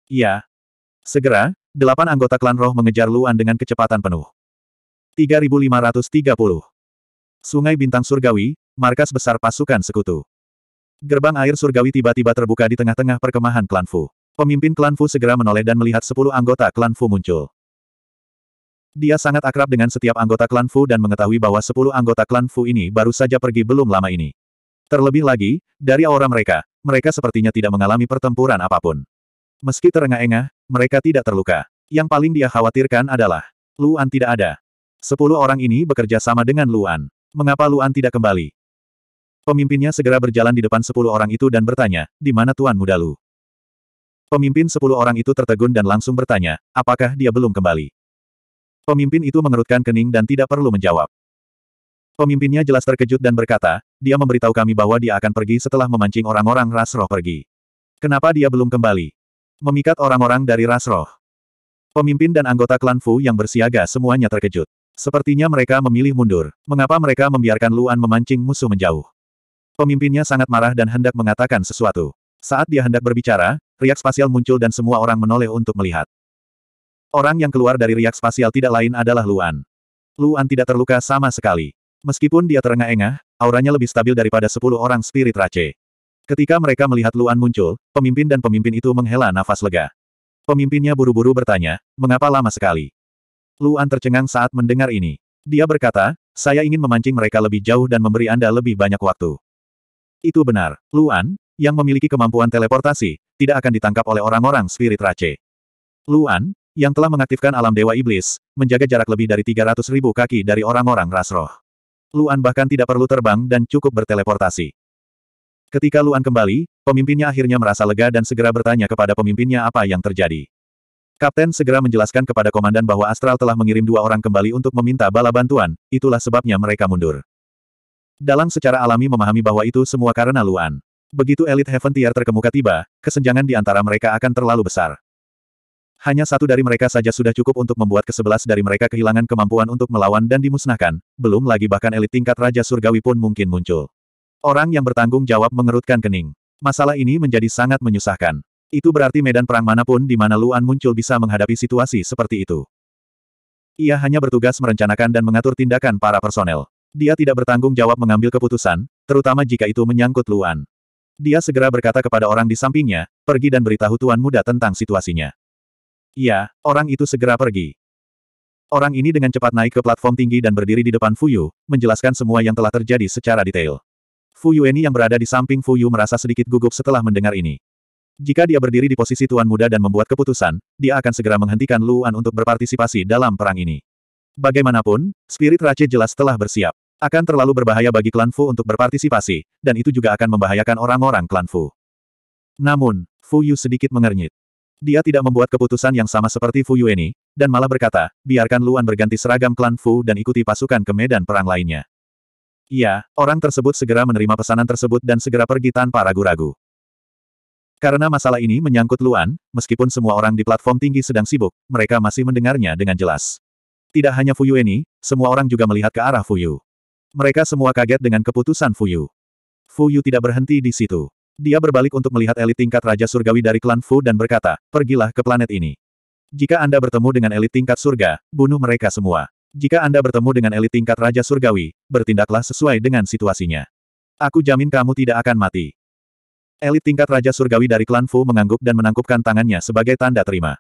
Iya. Segera, delapan anggota klan roh mengejar Luan dengan kecepatan penuh. 3530. Sungai Bintang Surgawi, markas besar pasukan sekutu. Gerbang air surgawi tiba-tiba terbuka di tengah-tengah perkemahan klan Fu. Pemimpin klan Fu segera menoleh dan melihat sepuluh anggota klan Fu muncul. Dia sangat akrab dengan setiap anggota klan Fu dan mengetahui bahwa sepuluh anggota klan Fu ini baru saja pergi belum lama ini. Terlebih lagi, dari aura mereka, mereka sepertinya tidak mengalami pertempuran apapun. Meski terengah-engah, mereka tidak terluka. Yang paling dia khawatirkan adalah, Luan tidak ada. Sepuluh orang ini bekerja sama dengan Luan. Mengapa Luan tidak kembali? Pemimpinnya segera berjalan di depan sepuluh orang itu dan bertanya, di mana Tuan Muda Lu? Pemimpin sepuluh orang itu tertegun dan langsung bertanya, apakah dia belum kembali? Pemimpin itu mengerutkan kening dan tidak perlu menjawab. Pemimpinnya jelas terkejut dan berkata, dia memberitahu kami bahwa dia akan pergi setelah memancing orang-orang ras roh pergi. Kenapa dia belum kembali? Memikat orang-orang dari ras roh. Pemimpin dan anggota klan Fu yang bersiaga semuanya terkejut. Sepertinya mereka memilih mundur. Mengapa mereka membiarkan Luan memancing musuh menjauh? Pemimpinnya sangat marah dan hendak mengatakan sesuatu. Saat dia hendak berbicara, riak spasial muncul dan semua orang menoleh untuk melihat. Orang yang keluar dari riak spasial tidak lain adalah Luan. Luan tidak terluka sama sekali. Meskipun dia terengah-engah, auranya lebih stabil daripada sepuluh orang spirit race. Ketika mereka melihat Luan muncul, pemimpin dan pemimpin itu menghela nafas lega. Pemimpinnya buru-buru bertanya, mengapa lama sekali? Luan tercengang saat mendengar ini. Dia berkata, saya ingin memancing mereka lebih jauh dan memberi Anda lebih banyak waktu. Itu benar, Luan, yang memiliki kemampuan teleportasi, tidak akan ditangkap oleh orang-orang spirit race. Luan, yang telah mengaktifkan alam Dewa Iblis, menjaga jarak lebih dari 300 ribu kaki dari orang-orang rasroh. Luan bahkan tidak perlu terbang dan cukup berteleportasi. Ketika Luan kembali, pemimpinnya akhirnya merasa lega dan segera bertanya kepada pemimpinnya apa yang terjadi. Kapten segera menjelaskan kepada komandan bahwa Astral telah mengirim dua orang kembali untuk meminta bala bantuan, itulah sebabnya mereka mundur. Dalang secara alami memahami bahwa itu semua karena Luan. Begitu elit Heaven Tier terkemuka tiba, kesenjangan di antara mereka akan terlalu besar. Hanya satu dari mereka saja sudah cukup untuk membuat kesebelas dari mereka kehilangan kemampuan untuk melawan dan dimusnahkan, belum lagi bahkan elit tingkat Raja Surgawi pun mungkin muncul. Orang yang bertanggung jawab mengerutkan kening. Masalah ini menjadi sangat menyusahkan. Itu berarti medan perang manapun di mana Luan muncul bisa menghadapi situasi seperti itu. Ia hanya bertugas merencanakan dan mengatur tindakan para personel. Dia tidak bertanggung jawab mengambil keputusan, terutama jika itu menyangkut Luan. Dia segera berkata kepada orang di sampingnya, pergi dan beritahu tuan muda tentang situasinya. Iya, orang itu segera pergi. Orang ini dengan cepat naik ke platform tinggi dan berdiri di depan Fuyu, menjelaskan semua yang telah terjadi secara detail. Fuyu Eni yang berada di samping Fuyu merasa sedikit gugup setelah mendengar ini. Jika dia berdiri di posisi tuan muda dan membuat keputusan, dia akan segera menghentikan Luan untuk berpartisipasi dalam perang ini. Bagaimanapun, spirit Rache jelas telah bersiap. Akan terlalu berbahaya bagi klan Fu untuk berpartisipasi, dan itu juga akan membahayakan orang-orang klan Fu. Namun, Fu Yu sedikit mengernyit. Dia tidak membuat keputusan yang sama seperti Fu Yueni, dan malah berkata, biarkan Luan berganti seragam klan Fu dan ikuti pasukan ke medan perang lainnya. Iya, orang tersebut segera menerima pesanan tersebut dan segera pergi tanpa ragu-ragu. Karena masalah ini menyangkut Luan, meskipun semua orang di platform tinggi sedang sibuk, mereka masih mendengarnya dengan jelas. Tidak hanya Fuyu Yueni, semua orang juga melihat ke arah Fuyu. Mereka semua kaget dengan keputusan Fuyu. Fuyu tidak berhenti di situ. Dia berbalik untuk melihat elit tingkat Raja Surgawi dari klan Fu dan berkata, pergilah ke planet ini. Jika Anda bertemu dengan elit tingkat surga, bunuh mereka semua. Jika Anda bertemu dengan elit tingkat Raja Surgawi, bertindaklah sesuai dengan situasinya. Aku jamin kamu tidak akan mati. Elit tingkat Raja Surgawi dari klan Fu mengangguk dan menangkupkan tangannya sebagai tanda terima.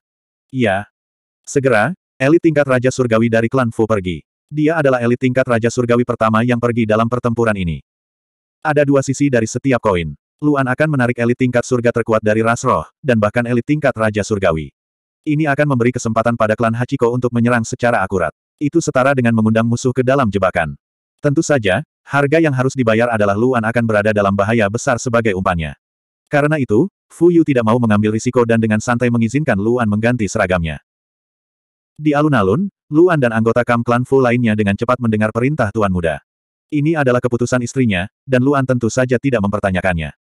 Iya. Segera, elit tingkat Raja Surgawi dari klan Fu pergi. Dia adalah elit tingkat Raja Surgawi pertama yang pergi dalam pertempuran ini. Ada dua sisi dari setiap koin. Luan akan menarik elit tingkat surga terkuat dari ras roh, dan bahkan elit tingkat Raja Surgawi. Ini akan memberi kesempatan pada klan Hachiko untuk menyerang secara akurat. Itu setara dengan mengundang musuh ke dalam jebakan. Tentu saja, harga yang harus dibayar adalah Luan akan berada dalam bahaya besar sebagai umpannya. Karena itu, Fu Yu tidak mau mengambil risiko dan dengan santai mengizinkan Luan mengganti seragamnya. Di alun-alun, Luan dan anggota kam klan Fu lainnya dengan cepat mendengar perintah Tuan Muda. Ini adalah keputusan istrinya, dan Luan tentu saja tidak mempertanyakannya.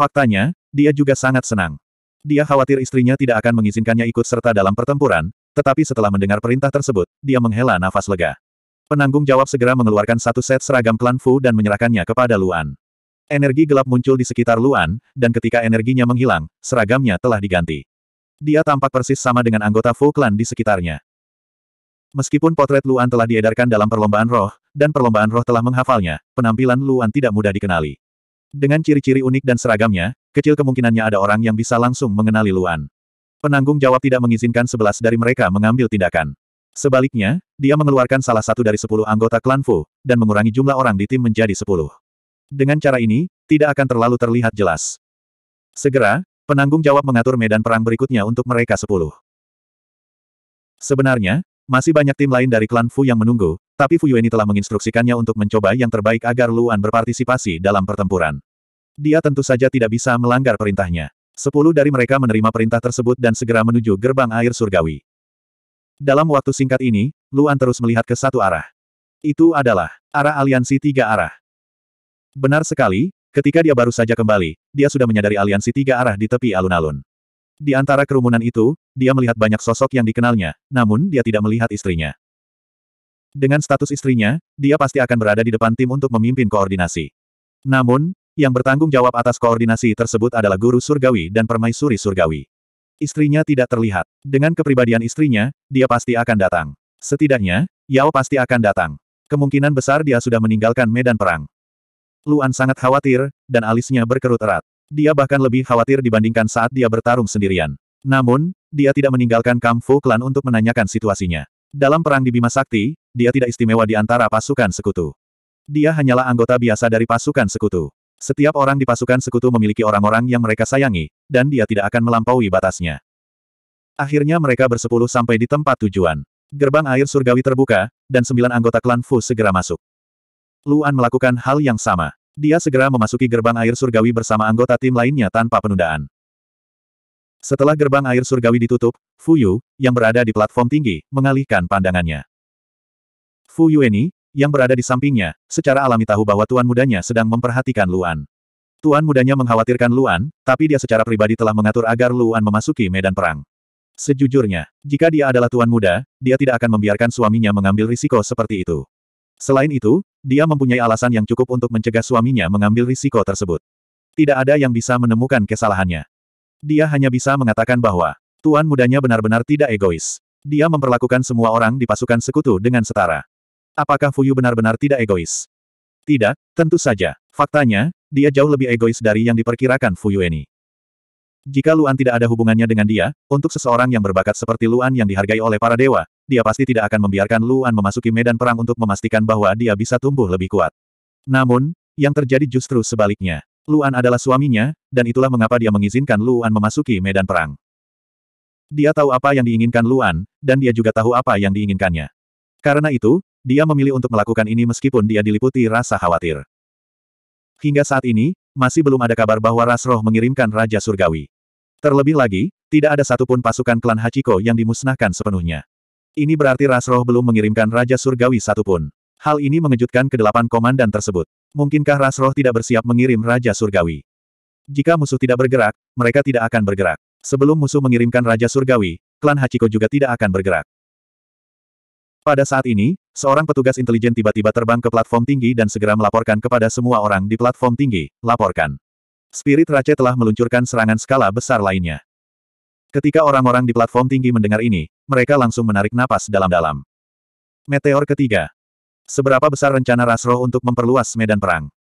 Faktanya, dia juga sangat senang. Dia khawatir istrinya tidak akan mengizinkannya ikut serta dalam pertempuran, tetapi setelah mendengar perintah tersebut, dia menghela nafas lega. Penanggung jawab segera mengeluarkan satu set seragam klan Fu dan menyerahkannya kepada Luan. Energi gelap muncul di sekitar Luan, dan ketika energinya menghilang, seragamnya telah diganti. Dia tampak persis sama dengan anggota Fu klan di sekitarnya. Meskipun potret Luan telah diedarkan dalam perlombaan roh, dan perlombaan roh telah menghafalnya, penampilan Luan tidak mudah dikenali. Dengan ciri-ciri unik dan seragamnya, kecil kemungkinannya ada orang yang bisa langsung mengenali Luan. Penanggung jawab tidak mengizinkan sebelas dari mereka mengambil tindakan. Sebaliknya, dia mengeluarkan salah satu dari sepuluh anggota klan Fu, dan mengurangi jumlah orang di tim menjadi sepuluh. Dengan cara ini, tidak akan terlalu terlihat jelas. Segera, penanggung jawab mengatur medan perang berikutnya untuk mereka sepuluh. Sebenarnya, masih banyak tim lain dari klan Fu yang menunggu, tapi Fuyueni telah menginstruksikannya untuk mencoba yang terbaik agar Luan berpartisipasi dalam pertempuran. Dia tentu saja tidak bisa melanggar perintahnya. Sepuluh dari mereka menerima perintah tersebut dan segera menuju gerbang air surgawi. Dalam waktu singkat ini, Luan terus melihat ke satu arah. Itu adalah arah aliansi tiga arah. Benar sekali, ketika dia baru saja kembali, dia sudah menyadari aliansi tiga arah di tepi alun-alun. Di antara kerumunan itu, dia melihat banyak sosok yang dikenalnya, namun dia tidak melihat istrinya. Dengan status istrinya, dia pasti akan berada di depan tim untuk memimpin koordinasi. Namun, yang bertanggung jawab atas koordinasi tersebut adalah guru surgawi dan permaisuri surgawi. Istrinya tidak terlihat. Dengan kepribadian istrinya, dia pasti akan datang. Setidaknya, Yao pasti akan datang. Kemungkinan besar dia sudah meninggalkan medan perang. Luan sangat khawatir, dan alisnya berkerut erat. Dia bahkan lebih khawatir dibandingkan saat dia bertarung sendirian. Namun, dia tidak meninggalkan Fu Klan untuk menanyakan situasinya. Dalam perang di Bima Sakti, dia tidak istimewa di antara pasukan sekutu. Dia hanyalah anggota biasa dari pasukan sekutu. Setiap orang di pasukan sekutu memiliki orang-orang yang mereka sayangi, dan dia tidak akan melampaui batasnya. Akhirnya mereka bersepuluh sampai di tempat tujuan. Gerbang air surgawi terbuka, dan sembilan anggota klan Fu segera masuk. Luan melakukan hal yang sama. Dia segera memasuki gerbang air surgawi bersama anggota tim lainnya tanpa penundaan. Setelah gerbang air surgawi ditutup, Fuyu, yang berada di platform tinggi, mengalihkan pandangannya. Fu Yueni, yang berada di sampingnya, secara alami tahu bahwa tuan mudanya sedang memperhatikan Luan. Tuan mudanya mengkhawatirkan Luan, tapi dia secara pribadi telah mengatur agar Luan memasuki medan perang. Sejujurnya, jika dia adalah tuan muda, dia tidak akan membiarkan suaminya mengambil risiko seperti itu. Selain itu, dia mempunyai alasan yang cukup untuk mencegah suaminya mengambil risiko tersebut. Tidak ada yang bisa menemukan kesalahannya. Dia hanya bisa mengatakan bahwa tuan mudanya benar-benar tidak egois. Dia memperlakukan semua orang di pasukan sekutu dengan setara. Apakah Fuyu benar-benar tidak egois? Tidak, tentu saja. Faktanya, dia jauh lebih egois dari yang diperkirakan Fuyu ini. Jika Luan tidak ada hubungannya dengan dia, untuk seseorang yang berbakat seperti Luan yang dihargai oleh para dewa, dia pasti tidak akan membiarkan Luan memasuki medan perang untuk memastikan bahwa dia bisa tumbuh lebih kuat. Namun, yang terjadi justru sebaliknya. Luan adalah suaminya, dan itulah mengapa dia mengizinkan Luan memasuki medan perang. Dia tahu apa yang diinginkan Luan, dan dia juga tahu apa yang diinginkannya. Karena itu, dia memilih untuk melakukan ini meskipun dia diliputi rasa khawatir. Hingga saat ini, masih belum ada kabar bahwa Ras Roh mengirimkan Raja Surgawi. Terlebih lagi, tidak ada satupun pasukan klan Hachiko yang dimusnahkan sepenuhnya. Ini berarti Ras Roh belum mengirimkan Raja Surgawi satupun. Hal ini mengejutkan kedelapan komandan tersebut. Mungkinkah Ras Roh tidak bersiap mengirim Raja Surgawi? Jika musuh tidak bergerak, mereka tidak akan bergerak. Sebelum musuh mengirimkan Raja Surgawi, klan Hachiko juga tidak akan bergerak. Pada saat ini, seorang petugas intelijen tiba-tiba terbang ke platform tinggi dan segera melaporkan kepada semua orang di platform tinggi, laporkan. Spirit Rache telah meluncurkan serangan skala besar lainnya. Ketika orang-orang di platform tinggi mendengar ini, mereka langsung menarik napas dalam-dalam. Meteor ketiga. Seberapa besar rencana Rasroh untuk memperluas medan perang?